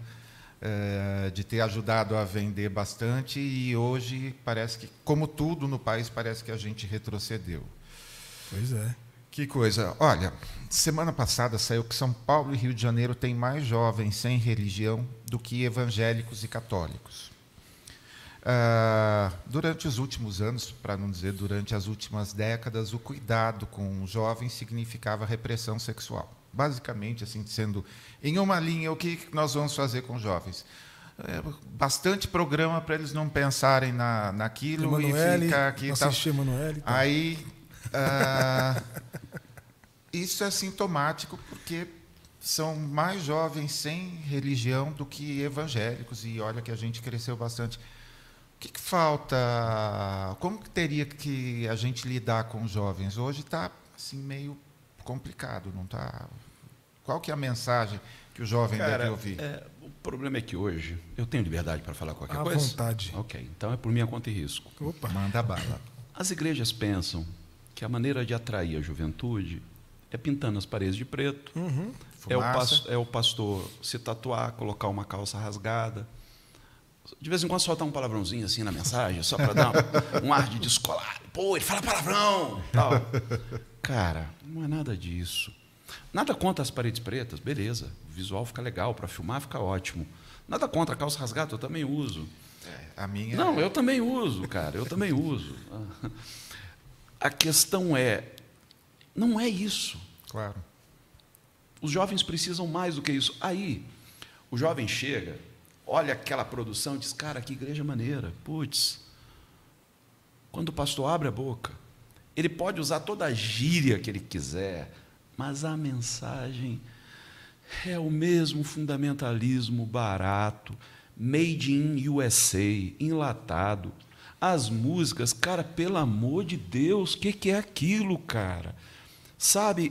é, de ter ajudado a vender bastante e hoje parece que, como tudo no país, parece que a gente retrocedeu. Pois é. Que coisa. Olha, semana passada saiu que São Paulo e Rio de Janeiro têm mais jovens sem religião do que evangélicos e católicos. Uh, durante os últimos anos, para não dizer durante as últimas décadas, o cuidado com os jovens significava repressão sexual basicamente assim sendo em uma linha o que nós vamos fazer com os jovens é, bastante programa para eles não pensarem na, naquilo Emanuele, e ficar aqui tá tal. Emanuele, aí ah, isso é sintomático porque são mais jovens sem religião do que evangélicos e olha que a gente cresceu bastante o que, que falta como que teria que a gente lidar com os jovens hoje está assim meio complicado, não está. Qual que é a mensagem que o jovem Cara, deve ouvir? É, o problema é que hoje eu tenho liberdade para falar qualquer à coisa. À vontade. Ok, então é por minha conta e risco. Opa. Manda bala. As igrejas pensam que a maneira de atrair a juventude é pintando as paredes de preto, uhum. é, o é o pastor se tatuar, colocar uma calça rasgada de vez em quando soltar um palavrãozinho assim na mensagem, só para dar um, ar de descolado. Pô, ele fala palavrão! Tal. Cara, não é nada disso. Nada contra as paredes pretas, beleza. O visual fica legal, para filmar fica ótimo. Nada contra a calça rasgada, eu também uso. É, a minha. Não, é eu também uso, cara, eu também uso. A questão é: não é isso. Claro. Os jovens precisam mais do que isso. Aí, o jovem chega olha aquela produção e diz: cara, que igreja maneira. Putz. Quando o pastor abre a boca, ele pode usar toda a gíria que ele quiser, mas a mensagem é o mesmo fundamentalismo barato, made in USA, enlatado. As músicas, cara, pelo amor de Deus, o que, que, é aquilo, cara? Sabe,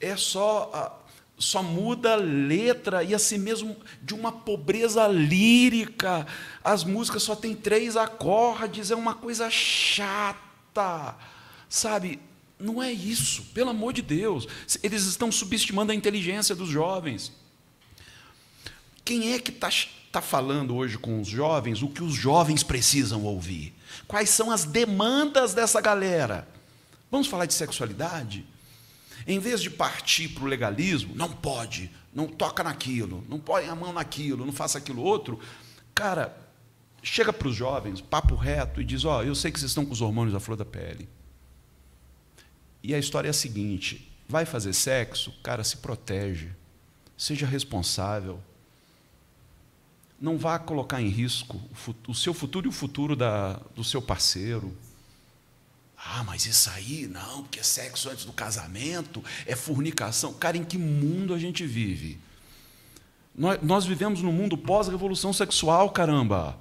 é, é só só muda a letra e assim mesmo de uma pobreza lírica. As músicas só tem três acordes, é uma coisa chata. Sabe? Não é isso, pelo amor de Deus. Eles estão subestimando a inteligência dos jovens. Quem é que está tá falando hoje com os jovens o que os jovens precisam ouvir? Quais são as demandas dessa galera? Vamos falar de sexualidade? Em vez de partir para o legalismo, não pode, não toca naquilo, não põe a mão naquilo, não faça aquilo outro, cara, chega para os jovens, papo reto, e diz: Ó, oh, eu sei que vocês estão com os hormônios à flor da pele. E a história é a seguinte: vai fazer sexo, cara, se protege, seja responsável. Não vá colocar em risco o, futuro, o seu futuro e o futuro da, do seu parceiro. Ah, mas isso aí não, porque é sexo antes do casamento, é fornicação. Cara, em que mundo a gente vive? Nós, nós vivemos num mundo pós-revolução sexual, caramba.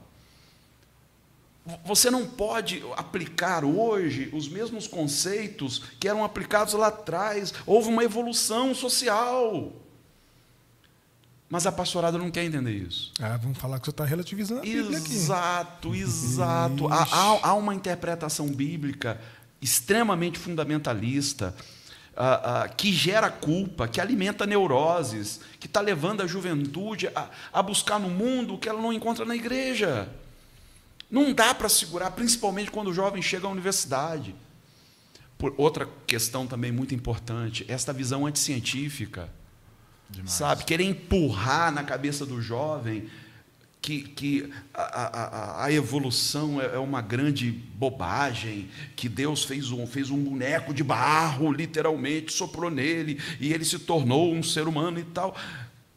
Você não pode aplicar hoje os mesmos conceitos que eram aplicados lá atrás. Houve uma evolução social. Mas a pastorada não quer entender isso. Ah, vamos falar que você está relativizando a Bíblia aqui. Exato, exato. Há, há, há, uma interpretação bíblica extremamente fundamentalista, ah, ah, que gera culpa, que alimenta neuroses, que está levando a juventude a, a buscar no mundo o que ela não encontra na igreja. Não dá para segurar, principalmente quando o jovem chega à universidade. Por outra questão também muito importante, esta visão anticientífica Demais. Sabe? Querer empurrar na cabeça do jovem que, que a, a, a evolução é, é, uma grande bobagem, que Deus fez um, fez um boneco de barro, literalmente, soprou nele, e ele se tornou um ser humano e tal.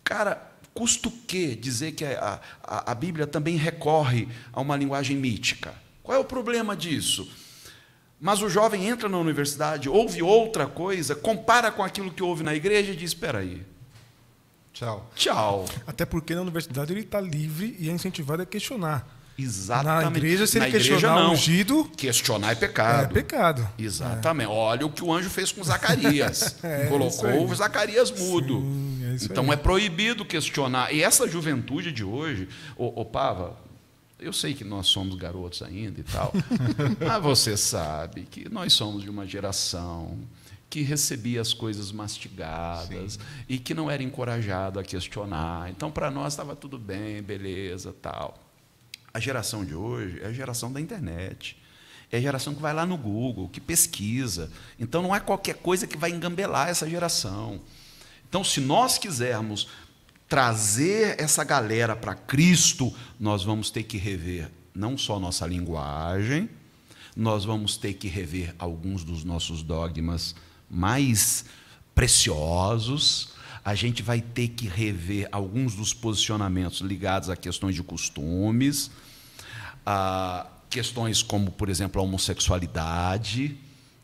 Cara, custo que dizer que a, a, a Bíblia também recorre a uma linguagem mítica? Qual é o problema disso? Mas o jovem entra na universidade, ouve outra coisa, compara com aquilo que ouve na igreja e diz: espera aí, Tchau. Tchau. Até porque na universidade ele está livre e é incentivado a questionar. Exatamente. Na igreja, se ele questionar não. o ungido. Questionar é pecado. É pecado. Exatamente. É. Olha o que o anjo fez com Zacarias. é, Colocou o Zacarias mudo. Sim, é então aí. é proibido questionar. E essa juventude de hoje, ô, ô Pava, eu sei que nós somos garotos ainda e tal, mas você sabe que nós somos de uma geração que recebia as coisas mastigadas Sim. e que não era encorajado a questionar. Então, para nós estava tudo bem, beleza, tal. A geração de hoje é a geração da internet. É a geração que vai lá no Google, que pesquisa. Então, não é qualquer coisa que vai engambelar essa geração. Então, se nós quisermos trazer essa galera para Cristo, nós vamos ter que rever não só nossa linguagem, nós vamos ter que rever alguns dos nossos dogmas mais preciosos, a gente vai ter que rever alguns dos posicionamentos ligados a questões de costumes, a questões como, por exemplo, a homossexualidade.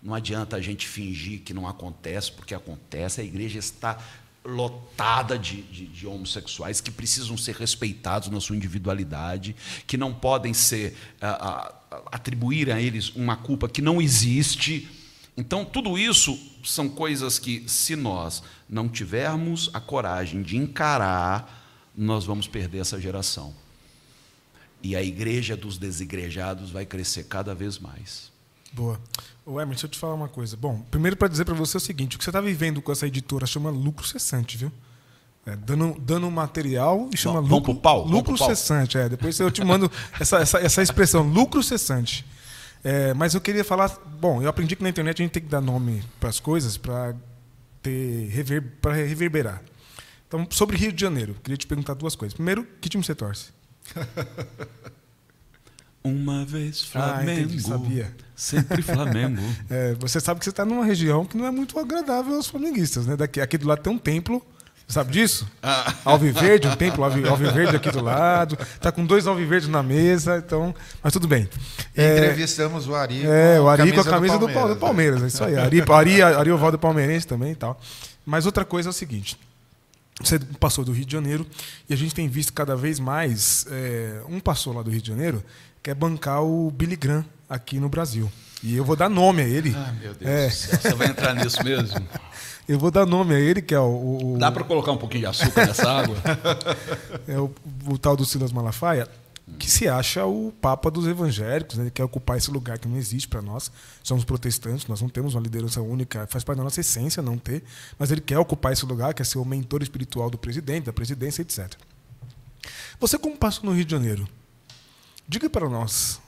Não adianta a gente fingir que não acontece, porque acontece. A igreja está lotada de, de, de, homossexuais que precisam ser respeitados na sua individualidade, que não podem ser a, ah, a, ah, atribuir a eles uma culpa que não existe. Então, tudo isso são coisas que, se nós não tivermos a coragem de encarar, nós vamos perder essa geração. E a igreja dos desigrejados vai crescer cada vez mais. Boa. O Emerson, deixa eu te falar uma coisa. Bom, primeiro para dizer para você o seguinte: o que você está vivendo com essa editora chama lucro cessante, viu? É, dando, dando material e chama não, lucro, vamos pro pau, lucro vamos pro pau. cessante. É, depois eu te mando essa, essa, essa expressão, lucro cessante. É, mas eu queria falar. Bom, eu aprendi que na internet a gente tem que dar nome para as coisas para ter rever, reverberar. Então, sobre Rio de Janeiro, queria te perguntar duas coisas. Primeiro, que time você torce? Uma vez Flamengo. Ah, entendi, sabia. Sempre Flamengo. é, você sabe que você está numa região que não é muito agradável aos flamenguistas, né? Daqui, aqui do lado tem um templo Sabe disso? Ah. Alviverde, um templo Alviverde aqui do lado. Tá com dois Alviverdes na mesa, então. Mas tudo bem. É, entrevistamos o Ari. É, o Ari com a camisa do Palmeiras. Do Palmeiras é Isso aí. Ari, Ari, Ari Ovaldo é Palmeirense também e tal. Mas outra coisa é o seguinte. Você passou do Rio de Janeiro e a gente tem visto cada vez mais. É, um passou lá do Rio de Janeiro, quer bancar o Billy Graham aqui no Brasil. E eu vou dar nome a ele. Ah, meu Deus. É. Você vai entrar nisso mesmo? Eu vou dar nome a ele, que é o. o Dá para colocar um pouquinho de açúcar nessa água? é o, o, tal do Silas Malafaia, que se acha o Papa dos evangélicos, né? ele quer ocupar esse lugar que não existe para nós. Somos protestantes, nós não temos uma liderança única, faz parte da nossa essência não ter, mas ele quer ocupar esse lugar, quer ser o mentor espiritual do presidente, da presidência, etc. Você, como pastor no Rio de Janeiro, diga para nós.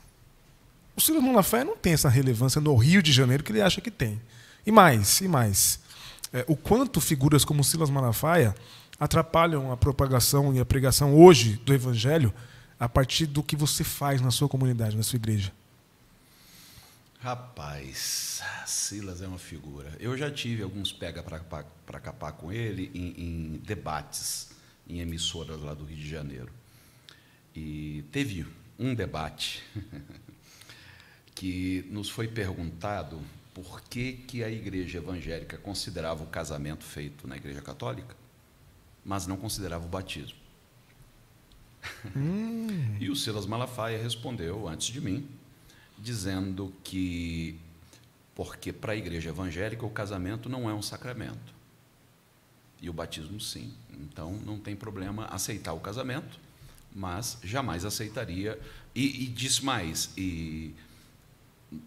O Silas Malafaia não tem essa relevância no Rio de Janeiro que ele acha que tem. E mais, e mais é, o quanto figuras como Silas Malafaia atrapalham a propagação e a pregação hoje do Evangelho a partir do que você faz na sua comunidade, na sua igreja? Rapaz, Silas é uma figura. Eu já tive alguns pega para capar com ele em, em, debates em emissoras lá do Rio de Janeiro. E teve um debate que nos foi perguntado por que, que a igreja evangélica considerava o casamento feito na igreja católica, mas não considerava o batismo. Hum. e o Silas Malafaia respondeu antes de mim, dizendo que porque para a igreja evangélica o casamento não é um sacramento. E o batismo sim. Então não tem problema aceitar o casamento, mas jamais aceitaria. E, e mais, e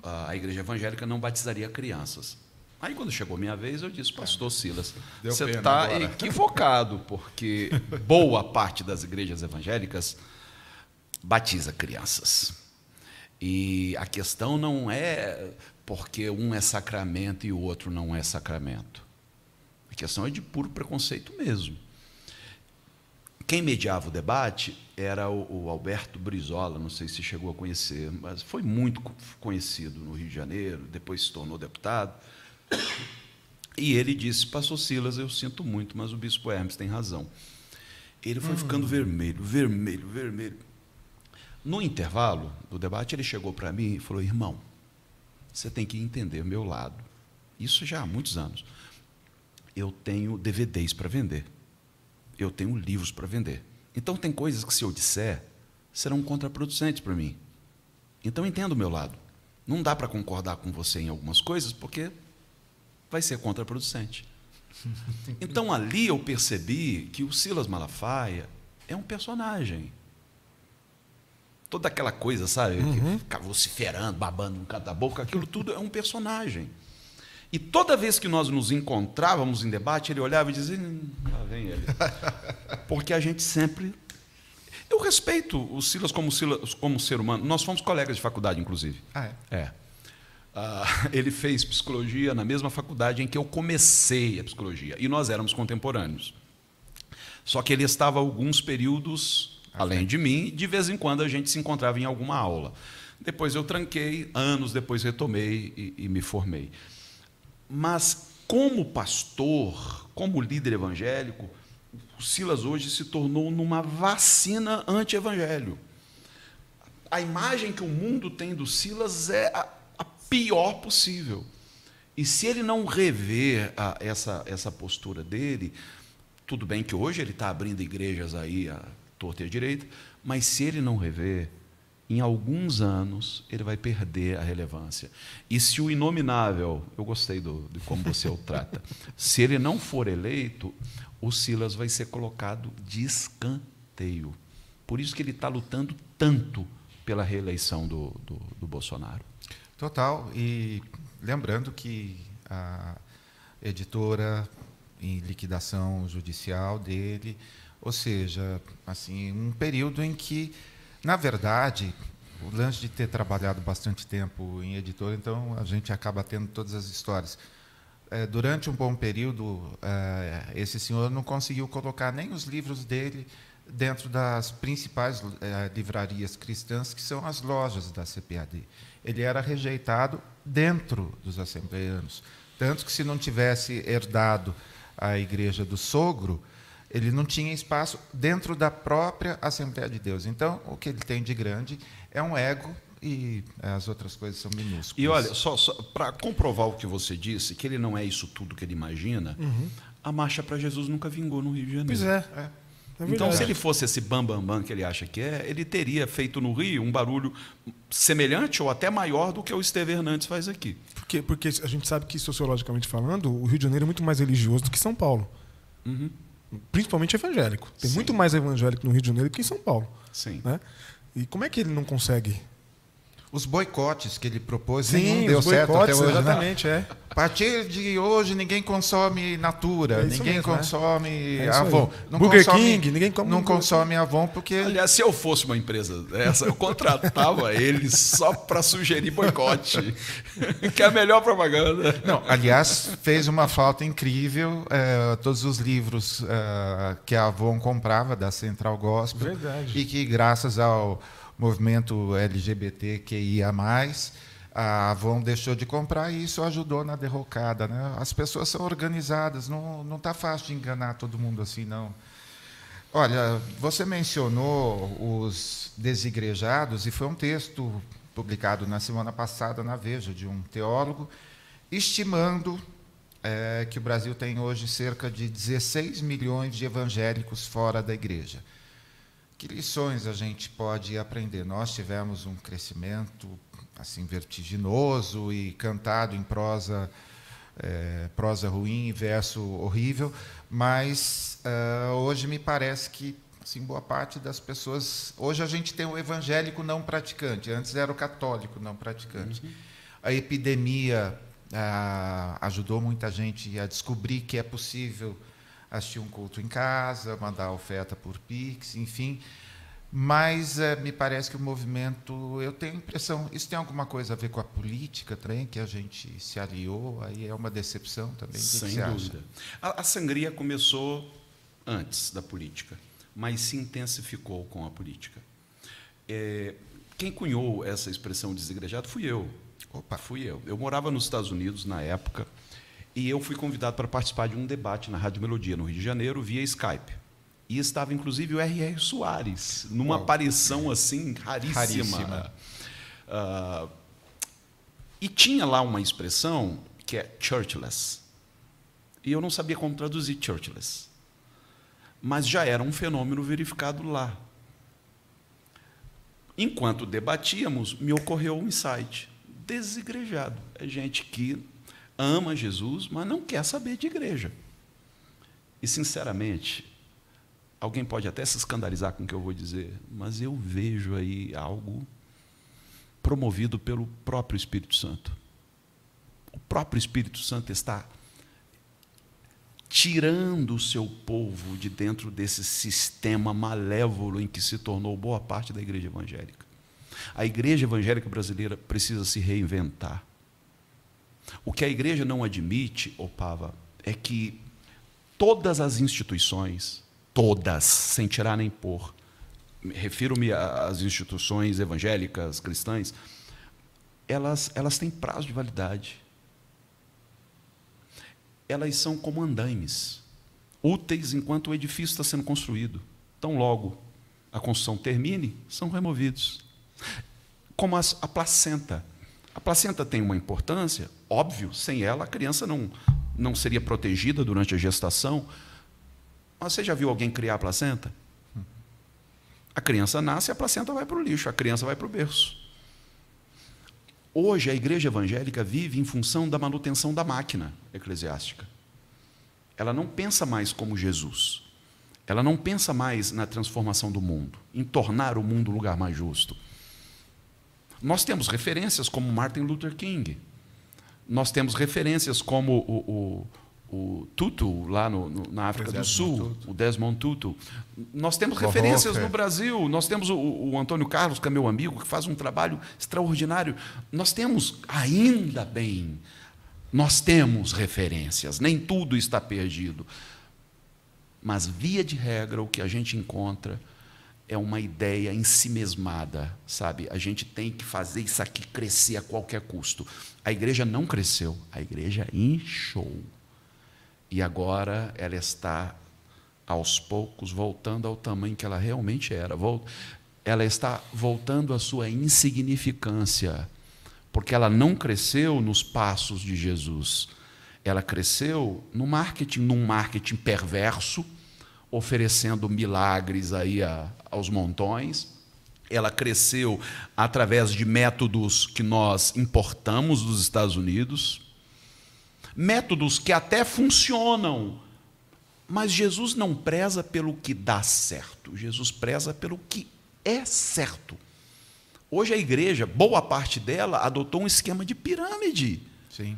a igreja evangélica não batizaria crianças. Aí quando chegou minha vez, eu disse, pastor tá. Silas, Deu você está equivocado, porque boa parte das igrejas evangélicas batiza crianças. E a questão não é porque um é sacramento e o outro não é sacramento. A questão é de puro preconceito mesmo quem mediava o debate era o, o, Alberto Brizola, não sei se chegou a conhecer, mas foi muito conhecido no Rio de Janeiro, depois se tornou deputado. E ele disse: Pastor Silas, eu sinto muito, mas o bispo Hermes tem razão. Ele foi hum. ficando vermelho, vermelho, vermelho. No intervalo do debate, ele chegou para mim e falou: Irmão, você tem que entender meu lado. Isso já há muitos anos. Eu tenho DVDs para vender eu tenho livros para vender. Então, tem coisas que, se eu disser, serão contraproducentes para mim. Então, entenda o meu lado. Não dá para concordar com você em algumas coisas, porque vai ser contraproducente. Então, ali eu percebi que o Silas Malafaia é um personagem. Toda aquela coisa, sabe? Uhum. Ficar vociferando, babando no canto da boca, aquilo tudo é um personagem. E toda vez que nós nos encontrávamos em debate, ele olhava e dizia: hum, lá vem ele. Porque a gente sempre. Eu respeito o Silas como, Silas como ser humano. Nós fomos colegas de faculdade, inclusive. Ah, é? É. Uh, ele fez psicologia na mesma faculdade em que eu comecei a psicologia. E nós éramos contemporâneos. Só que ele estava alguns períodos ah, além é. de mim, de vez em quando a gente se encontrava em alguma aula. Depois eu tranquei, anos depois retomei e, e me formei. Mas como pastor, como líder evangélico, o Silas hoje se tornou numa vacina anti-evangelho. A imagem que o mundo tem do Silas é a, a pior possível. E se ele não rever a, essa, essa postura dele, tudo bem que hoje ele está abrindo igrejas aí à torta e à direita, mas se ele não rever, em alguns anos ele vai perder a relevância. E se o inominável, eu gostei do, de como você o trata, se ele não for eleito, o Silas vai ser colocado de escanteio. Por isso que ele está lutando tanto pela reeleição do, do, do, Bolsonaro. Total. E lembrando que a editora em liquidação judicial dele, ou seja, assim, um período em que na verdade, o lance de ter trabalhado bastante tempo em editora, então a gente acaba tendo todas as histórias. É, durante um bom período, é, esse senhor não conseguiu colocar nem os livros dele dentro das principais é, livrarias cristãs, que são as lojas da CPAD. Ele era rejeitado dentro dos assembleianos. Tanto que, se não tivesse herdado a igreja do sogro, ele não tinha espaço dentro da própria Assembleia de Deus. Então, o que ele tem de grande é um ego e eh, as outras coisas são minúsculas. E olha, só, só para comprovar o que você disse, que ele não é isso tudo que ele imagina, uhum. a marcha para Jesus nunca vingou no Rio de Janeiro. Pois é. é. É então, se ele fosse esse bambambam bam, bam que ele acha que é, ele teria feito no Rio um barulho semelhante ou até maior do que o Esteve Hernandes faz aqui. Porque, porque a gente sabe que, sociologicamente falando, o Rio de Janeiro é muito mais religioso do que São Paulo. Uhum principalmente evangélico. Tem Sim. muito mais evangélico no Rio de Janeiro do que em São Paulo. Sim. Né? E como é que ele não consegue os boicotes que ele propôs Sim, não deu certo até hoje. Né? Exatamente, né? é. A partir de hoje, ninguém consome Natura, é ninguém mesmo, né? consome é. Avon. Não Burger consome, King, ninguém come Não consome King. Avon porque. Aliás, se eu fosse uma empresa dessa, eu contratava ele só para sugerir boicote, que é a melhor propaganda. Não, aliás, fez uma falta incrível é, todos os livros é, que a Avon comprava da Central Gospel. Verdade. E que, graças ao movimento LGBTQIA+, a Avon deixou de comprar e isso ajudou na derrocada. Né? As pessoas são organizadas, não está fácil de enganar todo mundo assim, não. Olha, você mencionou os desigrejados e foi um texto publicado na semana passada na Veja, de um teólogo, estimando é, que o Brasil tem hoje cerca de 16 milhões de evangélicos fora da igreja. Que lições a gente pode aprender? Nós tivemos um crescimento assim vertiginoso e cantado em prosa é, prosa ruim e verso horrível, mas uh, hoje me parece que assim, boa parte das pessoas. Hoje a gente tem o evangélico não praticante, antes era o católico não praticante. Uhum. A epidemia uh, ajudou muita gente a descobrir que é possível assistir um culto em casa, mandar oferta por Pix, enfim. Mas é, me parece que o movimento, eu tenho a impressão, isso tem alguma coisa a ver com a política também, que a gente se aliou, aí é uma decepção também. Sem que que dúvida. A, a sangria começou antes da política, mas se intensificou com a política. É, quem cunhou essa expressão desigrejado fui eu. Opa. Fui eu. Eu morava nos Estados Unidos na época e eu fui convidado para participar de um debate na Rádio Melodia, no Rio de Janeiro, via Skype. E estava inclusive o R.R. Soares, numa Uau. aparição assim raríssima. raríssima. Uh, e tinha lá uma expressão que é churchless. E eu não sabia como traduzir churchless. Mas já era um fenômeno verificado lá. Enquanto debatíamos, me ocorreu um insight. Desigrejado é gente que ama Jesus, mas não quer saber de igreja. E, sinceramente, alguém pode até se escandalizar com o que eu vou dizer, mas eu vejo aí algo promovido pelo próprio Espírito Santo. O próprio Espírito Santo está tirando o seu povo de dentro desse sistema malévolo em que se tornou boa parte da igreja evangélica. A igreja evangélica brasileira precisa se reinventar. O que a igreja não admite, Opava, é que todas as instituições, todas, sem tirar nem pôr, refiro-me às instituições evangélicas, cristãs, elas, elas têm prazo de validade. Elas são como andaimes, úteis enquanto o edifício está sendo construído. Tão logo a construção termine, são removidos. Como as, a placenta a placenta tem uma importância, óbvio, sem ela a criança não, não seria protegida durante a gestação. Mas você já viu alguém criar a placenta? A criança nasce e a placenta vai para o lixo, a criança vai para o berço. Hoje a igreja evangélica vive em função da manutenção da máquina eclesiástica. Ela não pensa mais como Jesus. Ela não pensa mais na transformação do mundo, em tornar o mundo um lugar mais justo. Nós temos referências como Martin Luther King, nós temos referências como o, o, o Tutu, lá no, no, na África do Sul, Tutu. o Desmond Tutu. Nós temos referências no Brasil, nós temos o, o Antônio Carlos, que é meu amigo, que faz um trabalho extraordinário. Nós temos, ainda bem, nós temos referências, nem tudo está perdido. Mas, via de regra, o que a gente encontra é uma ideia mesmada, sabe? A gente tem que fazer isso aqui crescer a qualquer custo. A igreja não cresceu, a igreja inchou. E agora ela está, aos poucos, voltando ao tamanho que ela realmente era. Ela está voltando à sua insignificância, porque ela não cresceu nos passos de Jesus. Ela cresceu no marketing, num marketing perverso oferecendo milagres aí a, aos montões. Ela cresceu através de métodos que nós importamos dos Estados Unidos, métodos que até funcionam, mas Jesus não preza pelo que dá certo, Jesus preza pelo que é certo. Hoje a igreja, boa parte dela, adotou um esquema de pirâmide. Sim.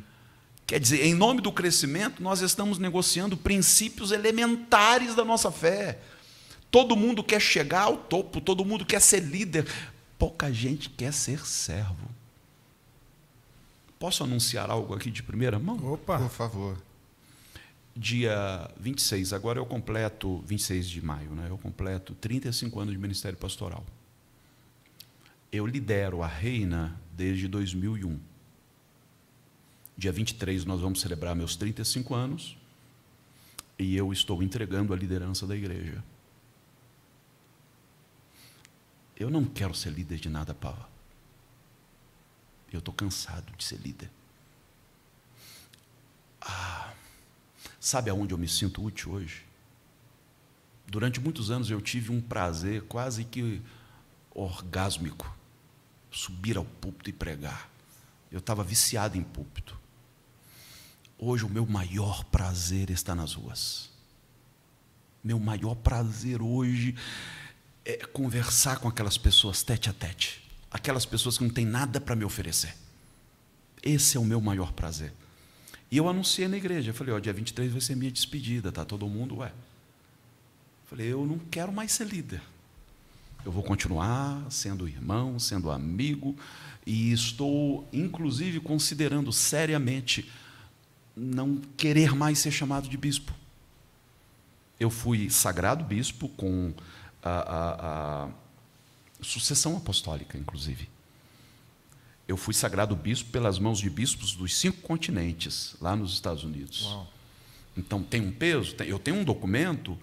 Quer dizer, em nome do crescimento, nós estamos negociando princípios elementares da nossa fé. Todo mundo quer chegar ao topo, todo mundo quer ser líder, pouca gente quer ser servo. Posso anunciar algo aqui de primeira mão? Opa! Por favor. Dia 26, agora eu completo, 26 de maio, né? eu completo 35 anos de ministério pastoral. Eu lidero a Reina desde 2001. Dia 23 nós vamos celebrar meus 35 anos e eu estou entregando a liderança da igreja. Eu não quero ser líder de nada, Pava. Eu estou cansado de ser líder. Ah, sabe aonde eu me sinto útil hoje? Durante muitos anos eu tive um prazer quase que orgásmico subir ao púlpito e pregar. Eu estava viciado em púlpito. Hoje o meu maior prazer está nas ruas. Meu maior prazer hoje é conversar com aquelas pessoas tete a tete, aquelas pessoas que não têm nada para me oferecer. Esse é o meu maior prazer. E eu anunciei na igreja, eu falei, ó, dia 23 vai ser minha despedida, tá todo mundo, ué. falei, eu não quero mais ser líder. Eu vou continuar sendo irmão, sendo amigo, e estou, inclusive, considerando seriamente não querer mais ser chamado de bispo. Eu fui sagrado bispo com a, a, a sucessão apostólica, inclusive. Eu fui sagrado bispo pelas mãos de bispos dos cinco continentes, lá nos Estados Unidos. Uau. Então tem um peso, tem, eu tenho um documento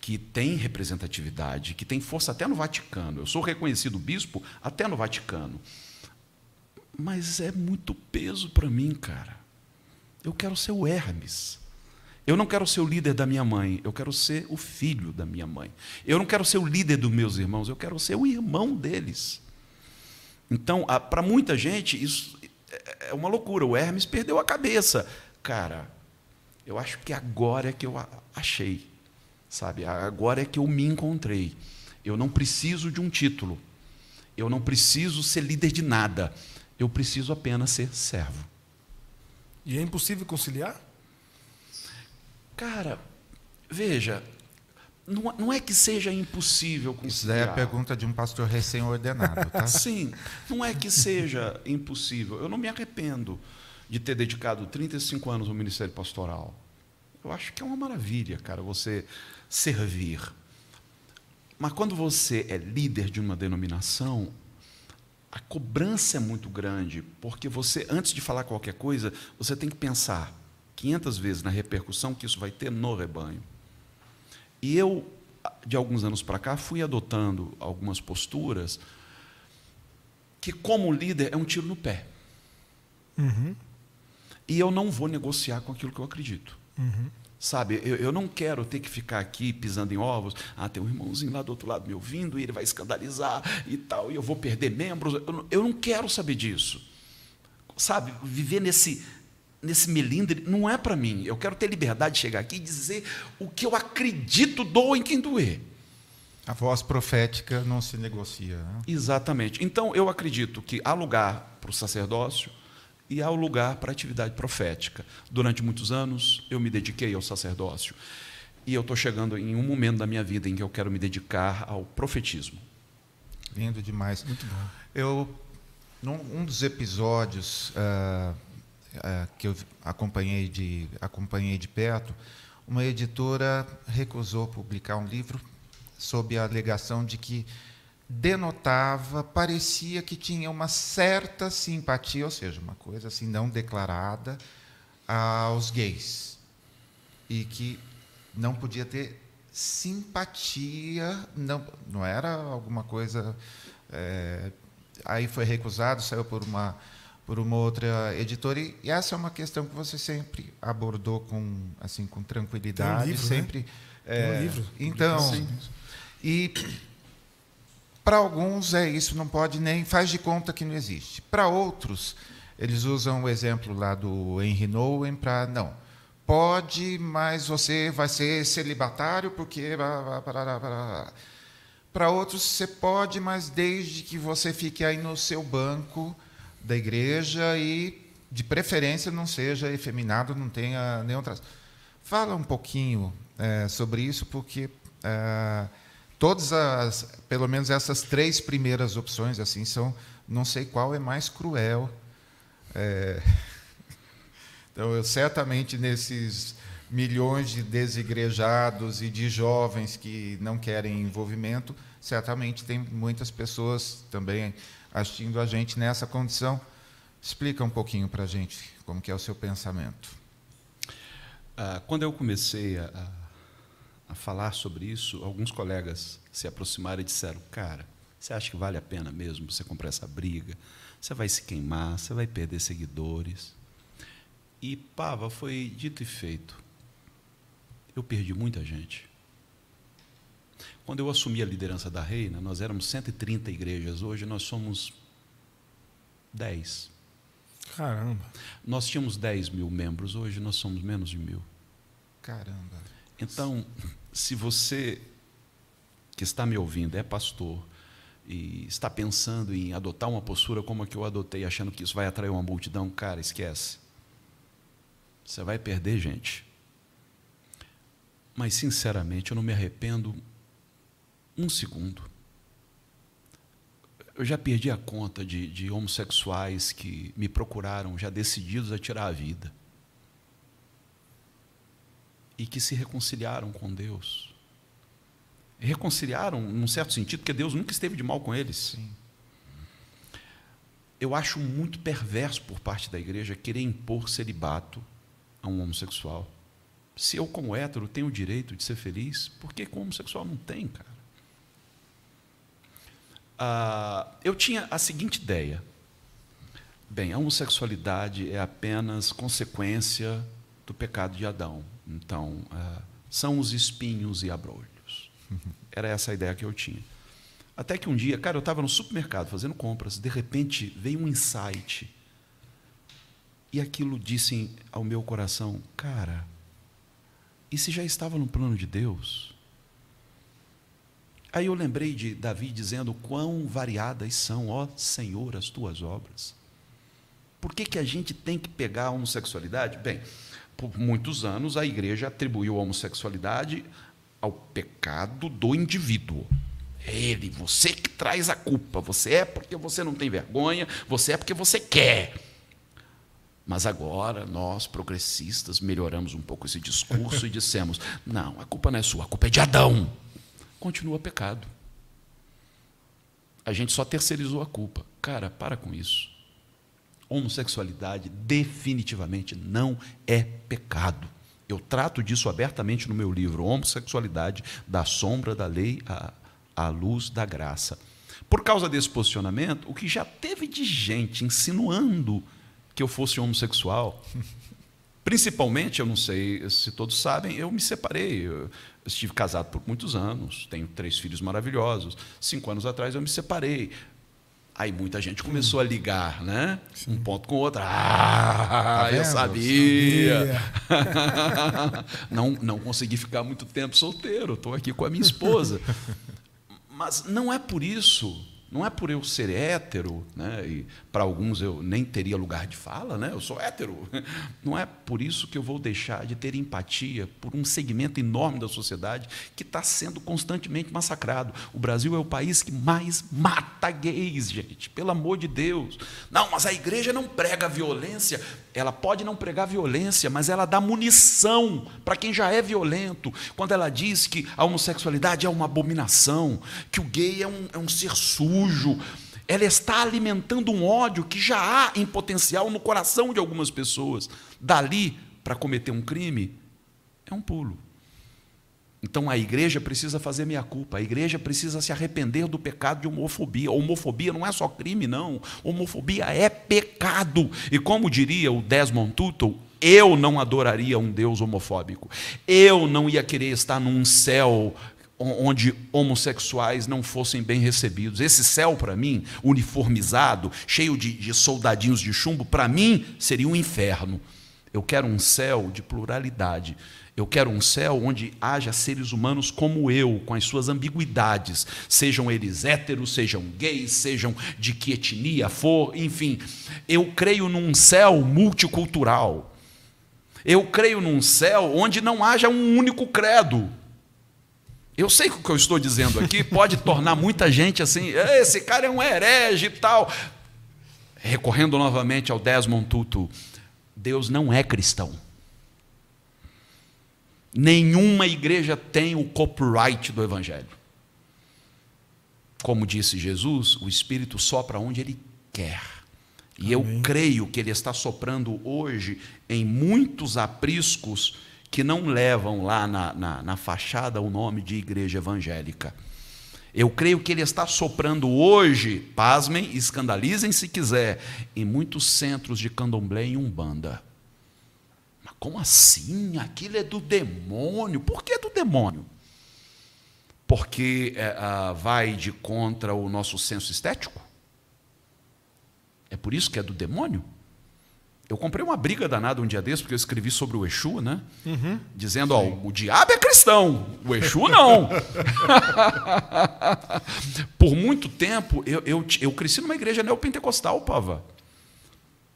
que tem representatividade, que tem força até no Vaticano. Eu sou reconhecido bispo até no Vaticano. Mas é muito peso para mim, cara. Eu quero ser o Hermes. Eu não quero ser o líder da minha mãe, eu quero ser o filho da minha mãe. Eu não quero ser o líder dos meus irmãos, eu quero ser o irmão deles. Então, para muita gente, isso é, é uma loucura. O Hermes perdeu a cabeça. Cara, eu acho que agora é que eu achei, sabe? Agora é que eu me encontrei. Eu não preciso de um título. Eu não preciso ser líder de nada. Eu preciso apenas ser servo. E é impossível conciliar? Cara, veja, não, não, é que seja impossível conciliar. Isso daí é a pergunta de um pastor recém-ordenado, tá? Sim, não é que seja impossível. Eu não me arrependo de ter dedicado 35 anos ao ministério pastoral. Eu acho que é uma maravilha, cara, você servir. Mas quando você é líder de uma denominação, a cobrança é muito grande, porque você, antes de falar qualquer coisa, você tem que pensar 500 vezes na repercussão que isso vai ter no rebanho. E eu, de alguns anos para cá, fui adotando algumas posturas que, como líder, é um tiro no pé. Uhum. E eu não vou negociar com aquilo que eu acredito. Uhum. Sabe, eu, eu, não quero ter que ficar aqui pisando em ovos. Ah, tem um irmãozinho lá do outro lado me ouvindo e ele vai escandalizar e tal, e eu vou perder membros. Eu, eu não quero saber disso. Sabe, viver nesse, nesse melindre não é para mim. Eu quero ter liberdade de chegar aqui e dizer o que eu acredito, dou em quem doer. A voz profética não se negocia. Né? Exatamente. Então, eu acredito que há lugar para o sacerdócio, e há o lugar para atividade profética. Durante muitos anos, eu me dediquei ao sacerdócio. E eu estou chegando em um momento da minha vida em que eu quero me dedicar ao profetismo. Lindo demais. Muito bom. Eu, num um dos episódios uh, uh, que eu acompanhei de, acompanhei de perto, uma editora recusou publicar um livro sob a alegação de que denotava, parecia que tinha uma certa simpatia, ou seja, uma coisa assim não declarada, aos gays. E que não podia ter simpatia, não, não era alguma coisa. É, aí foi recusado, saiu por uma, por uma outra editora. E, essa é uma questão que você sempre abordou com, assim, com tranquilidade. Tem um livro, né? sempre. Né? É, Tem um eh, livro. Então. Sim. E para alguns é isso, não pode nem faz de conta que não existe. Para outros, eles usam o exemplo lá do Henry Nowen para não. Pode, mas você vai ser celibatário porque para outros você pode, mas desde que você fique aí no seu banco da igreja e de preferência não seja efeminado, não tenha nenhum traço. Fala um pouquinho é, sobre isso, porque é, todas as, pelo menos essas três primeiras opções, assim, são, não sei qual é mais cruel. É... Então, eu certamente nesses milhões de desigrejados e de jovens que não querem envolvimento, certamente tem muitas pessoas também assistindo a gente nessa condição. Explica um pouquinho para a gente como que é o seu pensamento. Ah, quando eu comecei a a falar sobre isso, alguns colegas se aproximaram e disseram: Cara, você acha que vale a pena mesmo você comprar essa briga? Você vai se queimar, você vai perder seguidores. E, pava, foi dito e feito. Eu perdi muita gente. Quando eu assumi a liderança da Reina, nós éramos 130 igrejas, hoje nós somos 10. Caramba. Nós tínhamos 10 mil membros, hoje nós somos menos de mil. Caramba. Então, se você que está me ouvindo é pastor e está pensando em adotar uma postura como a que eu adotei, achando que isso vai atrair uma multidão, cara, esquece. Você vai perder gente. Mas, sinceramente, eu não me arrependo um segundo. Eu já perdi a conta de, de homossexuais que me procuraram, já decididos a tirar a vida e que se reconciliaram com Deus. Reconciliaram, num certo sentido, porque Deus nunca esteve de mal com eles. Sim. Eu acho muito perverso por parte da igreja querer impor celibato a um homossexual. Se eu, como hétero, tenho o direito de ser feliz, por que como homossexual não tem, cara? Ah, eu tinha a seguinte ideia. Bem, a homossexualidade é apenas consequência do pecado de Adão. Então, uh, são os espinhos e abrolhos. Era essa a ideia que eu tinha. Até que um dia, cara, eu estava no supermercado fazendo compras, de repente veio um insight. E aquilo disse ao meu coração, cara, e se já estava no plano de Deus? Aí eu lembrei de Davi dizendo: Quão variadas são, ó Senhor, as tuas obras. Por que, que a gente tem que pegar a homossexualidade? Bem, por muitos anos, a igreja atribuiu a homossexualidade ao pecado do indivíduo. Ele, você que traz a culpa. Você é porque você não tem vergonha, você é porque você quer. Mas agora nós, progressistas, melhoramos um pouco esse discurso e dissemos: não, a culpa não é sua, a culpa é de Adão. Continua pecado. A gente só terceirizou a culpa. Cara, para com isso. Homossexualidade definitivamente não é pecado. Eu trato disso abertamente no meu livro, Homossexualidade, da sombra da lei à, à luz da graça. Por causa desse posicionamento, o que já teve de gente insinuando que eu fosse homossexual, principalmente, eu não sei se todos sabem, eu me separei. Eu estive casado por muitos anos, tenho três filhos maravilhosos. Cinco anos atrás eu me separei. Aí muita gente começou a ligar, né? Sim. Um ponto com o outro. Ah, tá eu sabia. sabia. não, não consegui ficar muito tempo solteiro. Estou aqui com a minha esposa. Mas não é por isso não é por eu ser hétero, né? e para alguns eu nem teria lugar de fala, né? eu sou hétero. Não é por isso que eu vou deixar de ter empatia por um segmento enorme da sociedade que está sendo constantemente massacrado. O Brasil é o país que mais mata gays, gente, pelo amor de Deus. Não, mas a igreja não prega violência. Ela pode não pregar violência, mas ela dá munição para quem já é violento. Quando ela diz que a homossexualidade é uma abominação, que o gay é um, é um ser sujo sujo. Ela está alimentando um ódio que já há em potencial no coração de algumas pessoas. Dali para cometer um crime é um pulo. Então a igreja precisa fazer meia culpa, a igreja precisa se arrepender do pecado de homofobia. Homofobia não é só crime, não. Homofobia é pecado. E como diria o Desmond Tutu, eu não adoraria um Deus homofóbico. Eu não ia querer estar num céu onde homossexuais não fossem bem recebidos. Esse céu, para mim, uniformizado, cheio de, de soldadinhos de chumbo, para mim seria um inferno. Eu quero um céu de pluralidade. Eu quero um céu onde haja seres humanos como eu, com as suas ambiguidades, sejam eles héteros, sejam gays, sejam de que etnia for, enfim. Eu creio num céu multicultural. Eu creio num céu onde não haja um único credo, eu sei que o que eu estou dizendo aqui pode tornar muita gente assim, esse cara é um herege e tal. Recorrendo novamente ao Desmond Tutu, Deus não é cristão. Nenhuma igreja tem o copyright do evangelho. Como disse Jesus, o Espírito sopra onde ele quer. E Amém. eu creio que ele está soprando hoje em muitos apriscos que não levam lá na, na, na fachada o nome de igreja evangélica. Eu creio que ele está soprando hoje, pasmem, escandalizem se quiser, em muitos centros de candomblé e umbanda. Mas como assim? Aquilo é do demônio. Por que é do demônio? Porque é, a, vai de contra o nosso senso estético? É por isso que é do demônio? Eu comprei uma briga danada um dia desses, porque eu escrevi sobre o Exu, né? Uhum. Dizendo, ó, o diabo é cristão, o Exu não. Por muito tempo, eu, eu, eu cresci numa igreja neopentecostal, Pava.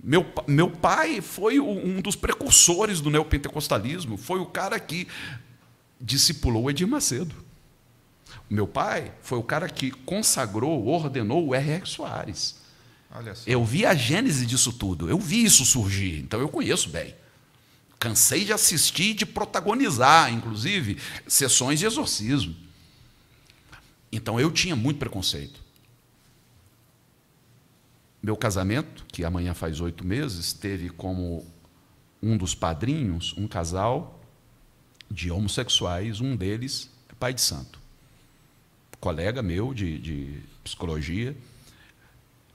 Meu, meu pai foi um dos precursores do neopentecostalismo, foi o cara que discipulou Edir Macedo. Meu pai foi o cara que consagrou, ordenou o R.R. Soares. Eu vi a gênese disso tudo, eu vi isso surgir, então eu conheço bem. Cansei de assistir e de protagonizar, inclusive, sessões de exorcismo. Então eu tinha muito preconceito. Meu casamento, que amanhã faz oito meses, teve como um dos padrinhos um casal de homossexuais, um deles é pai de santo, colega meu de, de psicologia.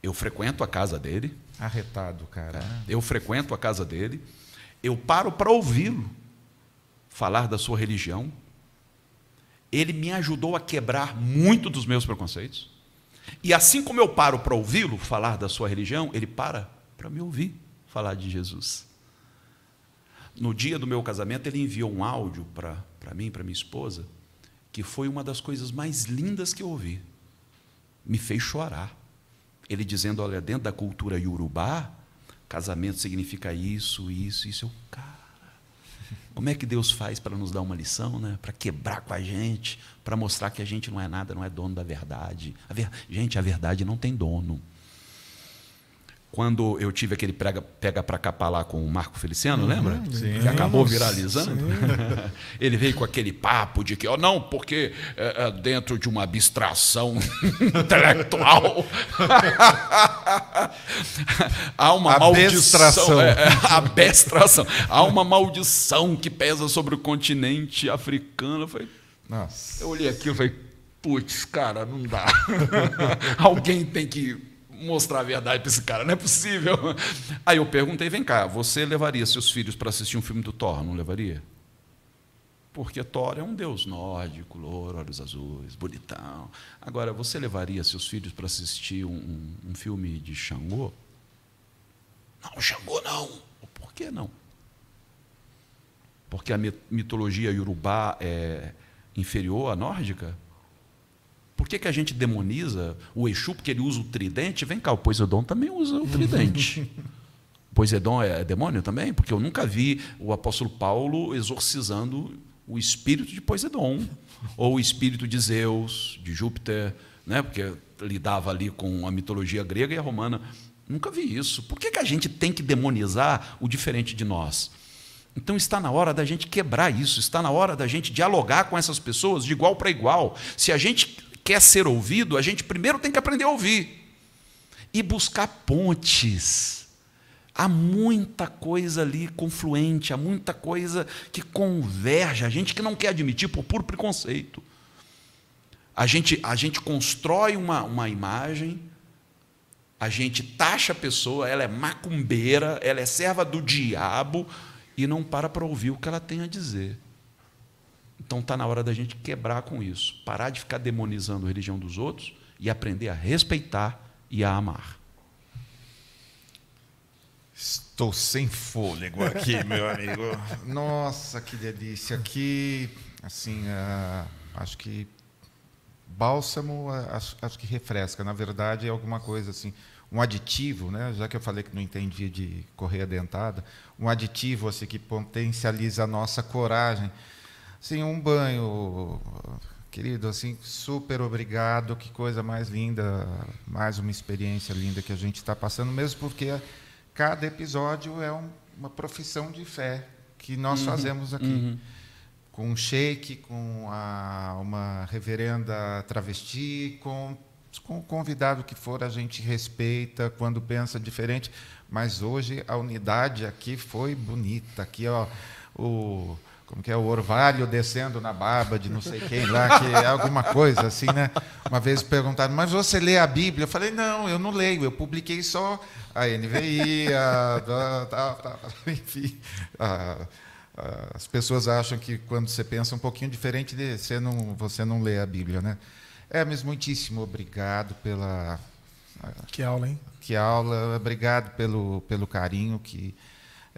Eu frequento a casa dele. Arretado, cara. É. eu frequento a casa dele. Eu paro para ouvi-lo falar da sua religião. Ele me ajudou a quebrar muito dos meus preconceitos. E assim como eu paro para ouvi-lo falar da sua religião, ele para para me ouvir falar de Jesus. No dia do meu casamento, ele enviou um áudio para mim, para minha esposa, que foi uma das coisas mais lindas que eu ouvi. Me fez chorar. Ele dizendo: olha, dentro da cultura iorubá, casamento significa isso, isso, isso. Eu, cara, como é que Deus faz para nos dar uma lição, né? para quebrar com a gente, para mostrar que a gente não é nada, não é dono da verdade. A ver... Gente, a verdade não tem dono quando eu tive aquele prega, pega para capar lá com o Marco Feliciano, uhum, lembra? Sim. Que acabou viralizando. Ele veio com aquele papo de que, ó, oh, não, porque é, é dentro de uma abstração intelectual há uma abestração. maldição. É, é, abestração. Há uma maldição que pesa sobre o continente africano. Eu, falei, Nossa. eu olhei aquilo e falei, putz, cara, não dá. Alguém tem que mostrar a verdade para esse cara, não é possível. Aí eu perguntei: vem cá, você levaria seus filhos para assistir um filme do Thor? Não levaria? Porque Thor é um deus nórdico, louro, olhos azuis, bonitão. Agora, você levaria seus filhos para assistir um, um, um, filme de Xangô? Não, Xangô não. Por que não? Porque a mitologia iorubá é inferior à nórdica? Por que, que a gente demoniza o Exu porque ele usa o tridente? Vem cá, o Poseidon também usa o tridente. Poseidon é demônio também? Porque eu nunca vi o apóstolo Paulo exorcizando o espírito de Poseidon, ou o espírito de Zeus, de Júpiter, né? porque lidava ali com a mitologia grega e a romana. Nunca vi isso. Por que, que a gente tem que demonizar o diferente de nós? Então está na hora da gente quebrar isso, está na hora da gente dialogar com essas pessoas de igual para igual. Se a gente quer ser ouvido, a gente primeiro tem que aprender a ouvir e buscar pontes. Há muita coisa ali confluente, há muita coisa que converge, a gente que não quer admitir por puro preconceito. A gente, a gente constrói uma, uma imagem, a gente taxa a pessoa, ela é macumbeira, ela é serva do diabo e não para para ouvir o que ela tem a dizer. Então está na hora da gente quebrar com isso, parar de ficar demonizando a religião dos outros e aprender a respeitar e a amar. Estou sem fôlego aqui, meu amigo. Nossa, que delícia. Aqui, assim, uh, acho que bálsamo, ah, acho, acho, que refresca. Na verdade, é alguma coisa assim, um aditivo, né? já que eu falei que não entendia de correia dentada, um aditivo assim, que potencializa a nossa coragem Sim, um banho, querido, assim, super obrigado, que coisa mais linda, mais uma experiência linda que a gente está passando, mesmo porque cada episódio é um, uma profissão de fé que nós uhum, fazemos aqui. Uhum. Com um sheik, com a, uma reverenda travesti, com, com o convidado que for, a gente respeita quando pensa diferente. Mas hoje a unidade aqui foi bonita. Aqui, ó, o como que é o orvalho descendo na barba de não sei quem lá, que é alguma coisa assim, né? Uma vez perguntaram, mas você lê a Bíblia? Eu falei, não, eu não leio, eu publiquei só a NVI, a, a, a, enfim. as pessoas acham que quando você pensa um pouquinho diferente, de, você, não, você não lê a Bíblia, né? É, mas muitíssimo obrigado pela. Que aula, hein? Que aula, obrigado pelo, pelo carinho que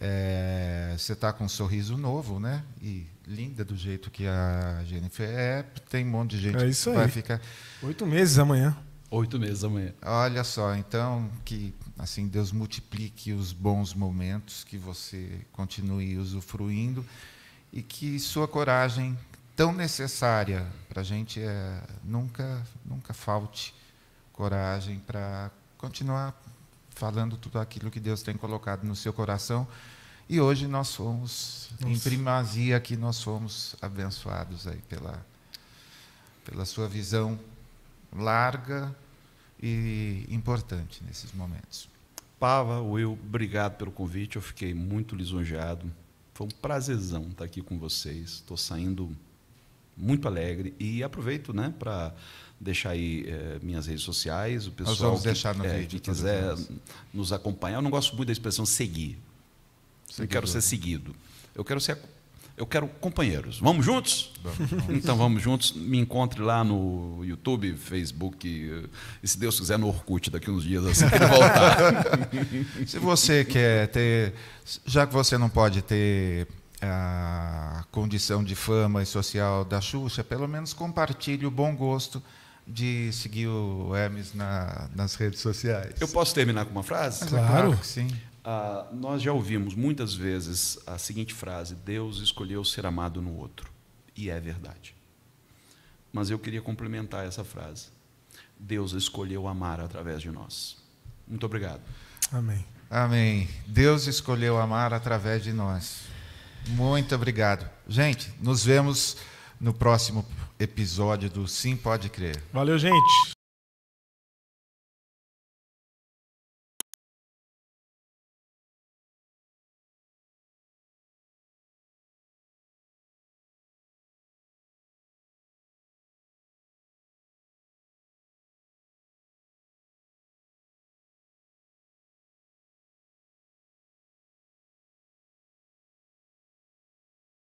é, você está com um sorriso novo, né? E linda do jeito que a Jennifer é. Tem um monte de gente é isso que vai ficar. Oito meses amanhã. Oito meses amanhã. Olha só, então que assim Deus multiplique os bons momentos, que você continue usufruindo e que sua coragem tão necessária para a gente é nunca nunca falte coragem para continuar falando tudo aquilo que Deus tem colocado no seu coração. E hoje nós somos, Nossa. em primazia aqui, nós somos abençoados aí pela, pela sua visão larga e importante nesses momentos. Pava, Will, obrigado pelo convite. Eu fiquei muito lisonjeado. Foi um prazerzão estar aqui com vocês. Estou saindo muito alegre e aproveito né, para deixar aí é, minhas redes sociais, o pessoal Nós vamos que, deixar no é, vídeo, que quiser nos acompanhar. Eu não gosto muito da expressão seguir. Seguidor. quero ser seguido. Eu quero ser eu quero companheiros. Vamos juntos? Vamos, vamos. Então vamos juntos. Me encontre lá no YouTube, Facebook, eh, e se Deus quiser no Orkut daqui uns dias assim que ele voltar. se você quer ter, já que você não pode ter a condição de fama e social da Xuxa, pelo menos compartilhe o bom gosto de seguir o Hermes na, nas redes sociais. Eu posso terminar com uma frase? Claro, claro que sim. Ah, nós já ouvimos muitas vezes a seguinte frase: Deus escolheu ser amado no outro. E é verdade. Mas eu queria complementar essa frase: Deus escolheu amar através de nós. Muito obrigado. Amém. Amém. Deus escolheu amar através de nós. Muito obrigado. Gente, nos vemos no próximo episódio do Sim Pode Crer. Valeu, gente!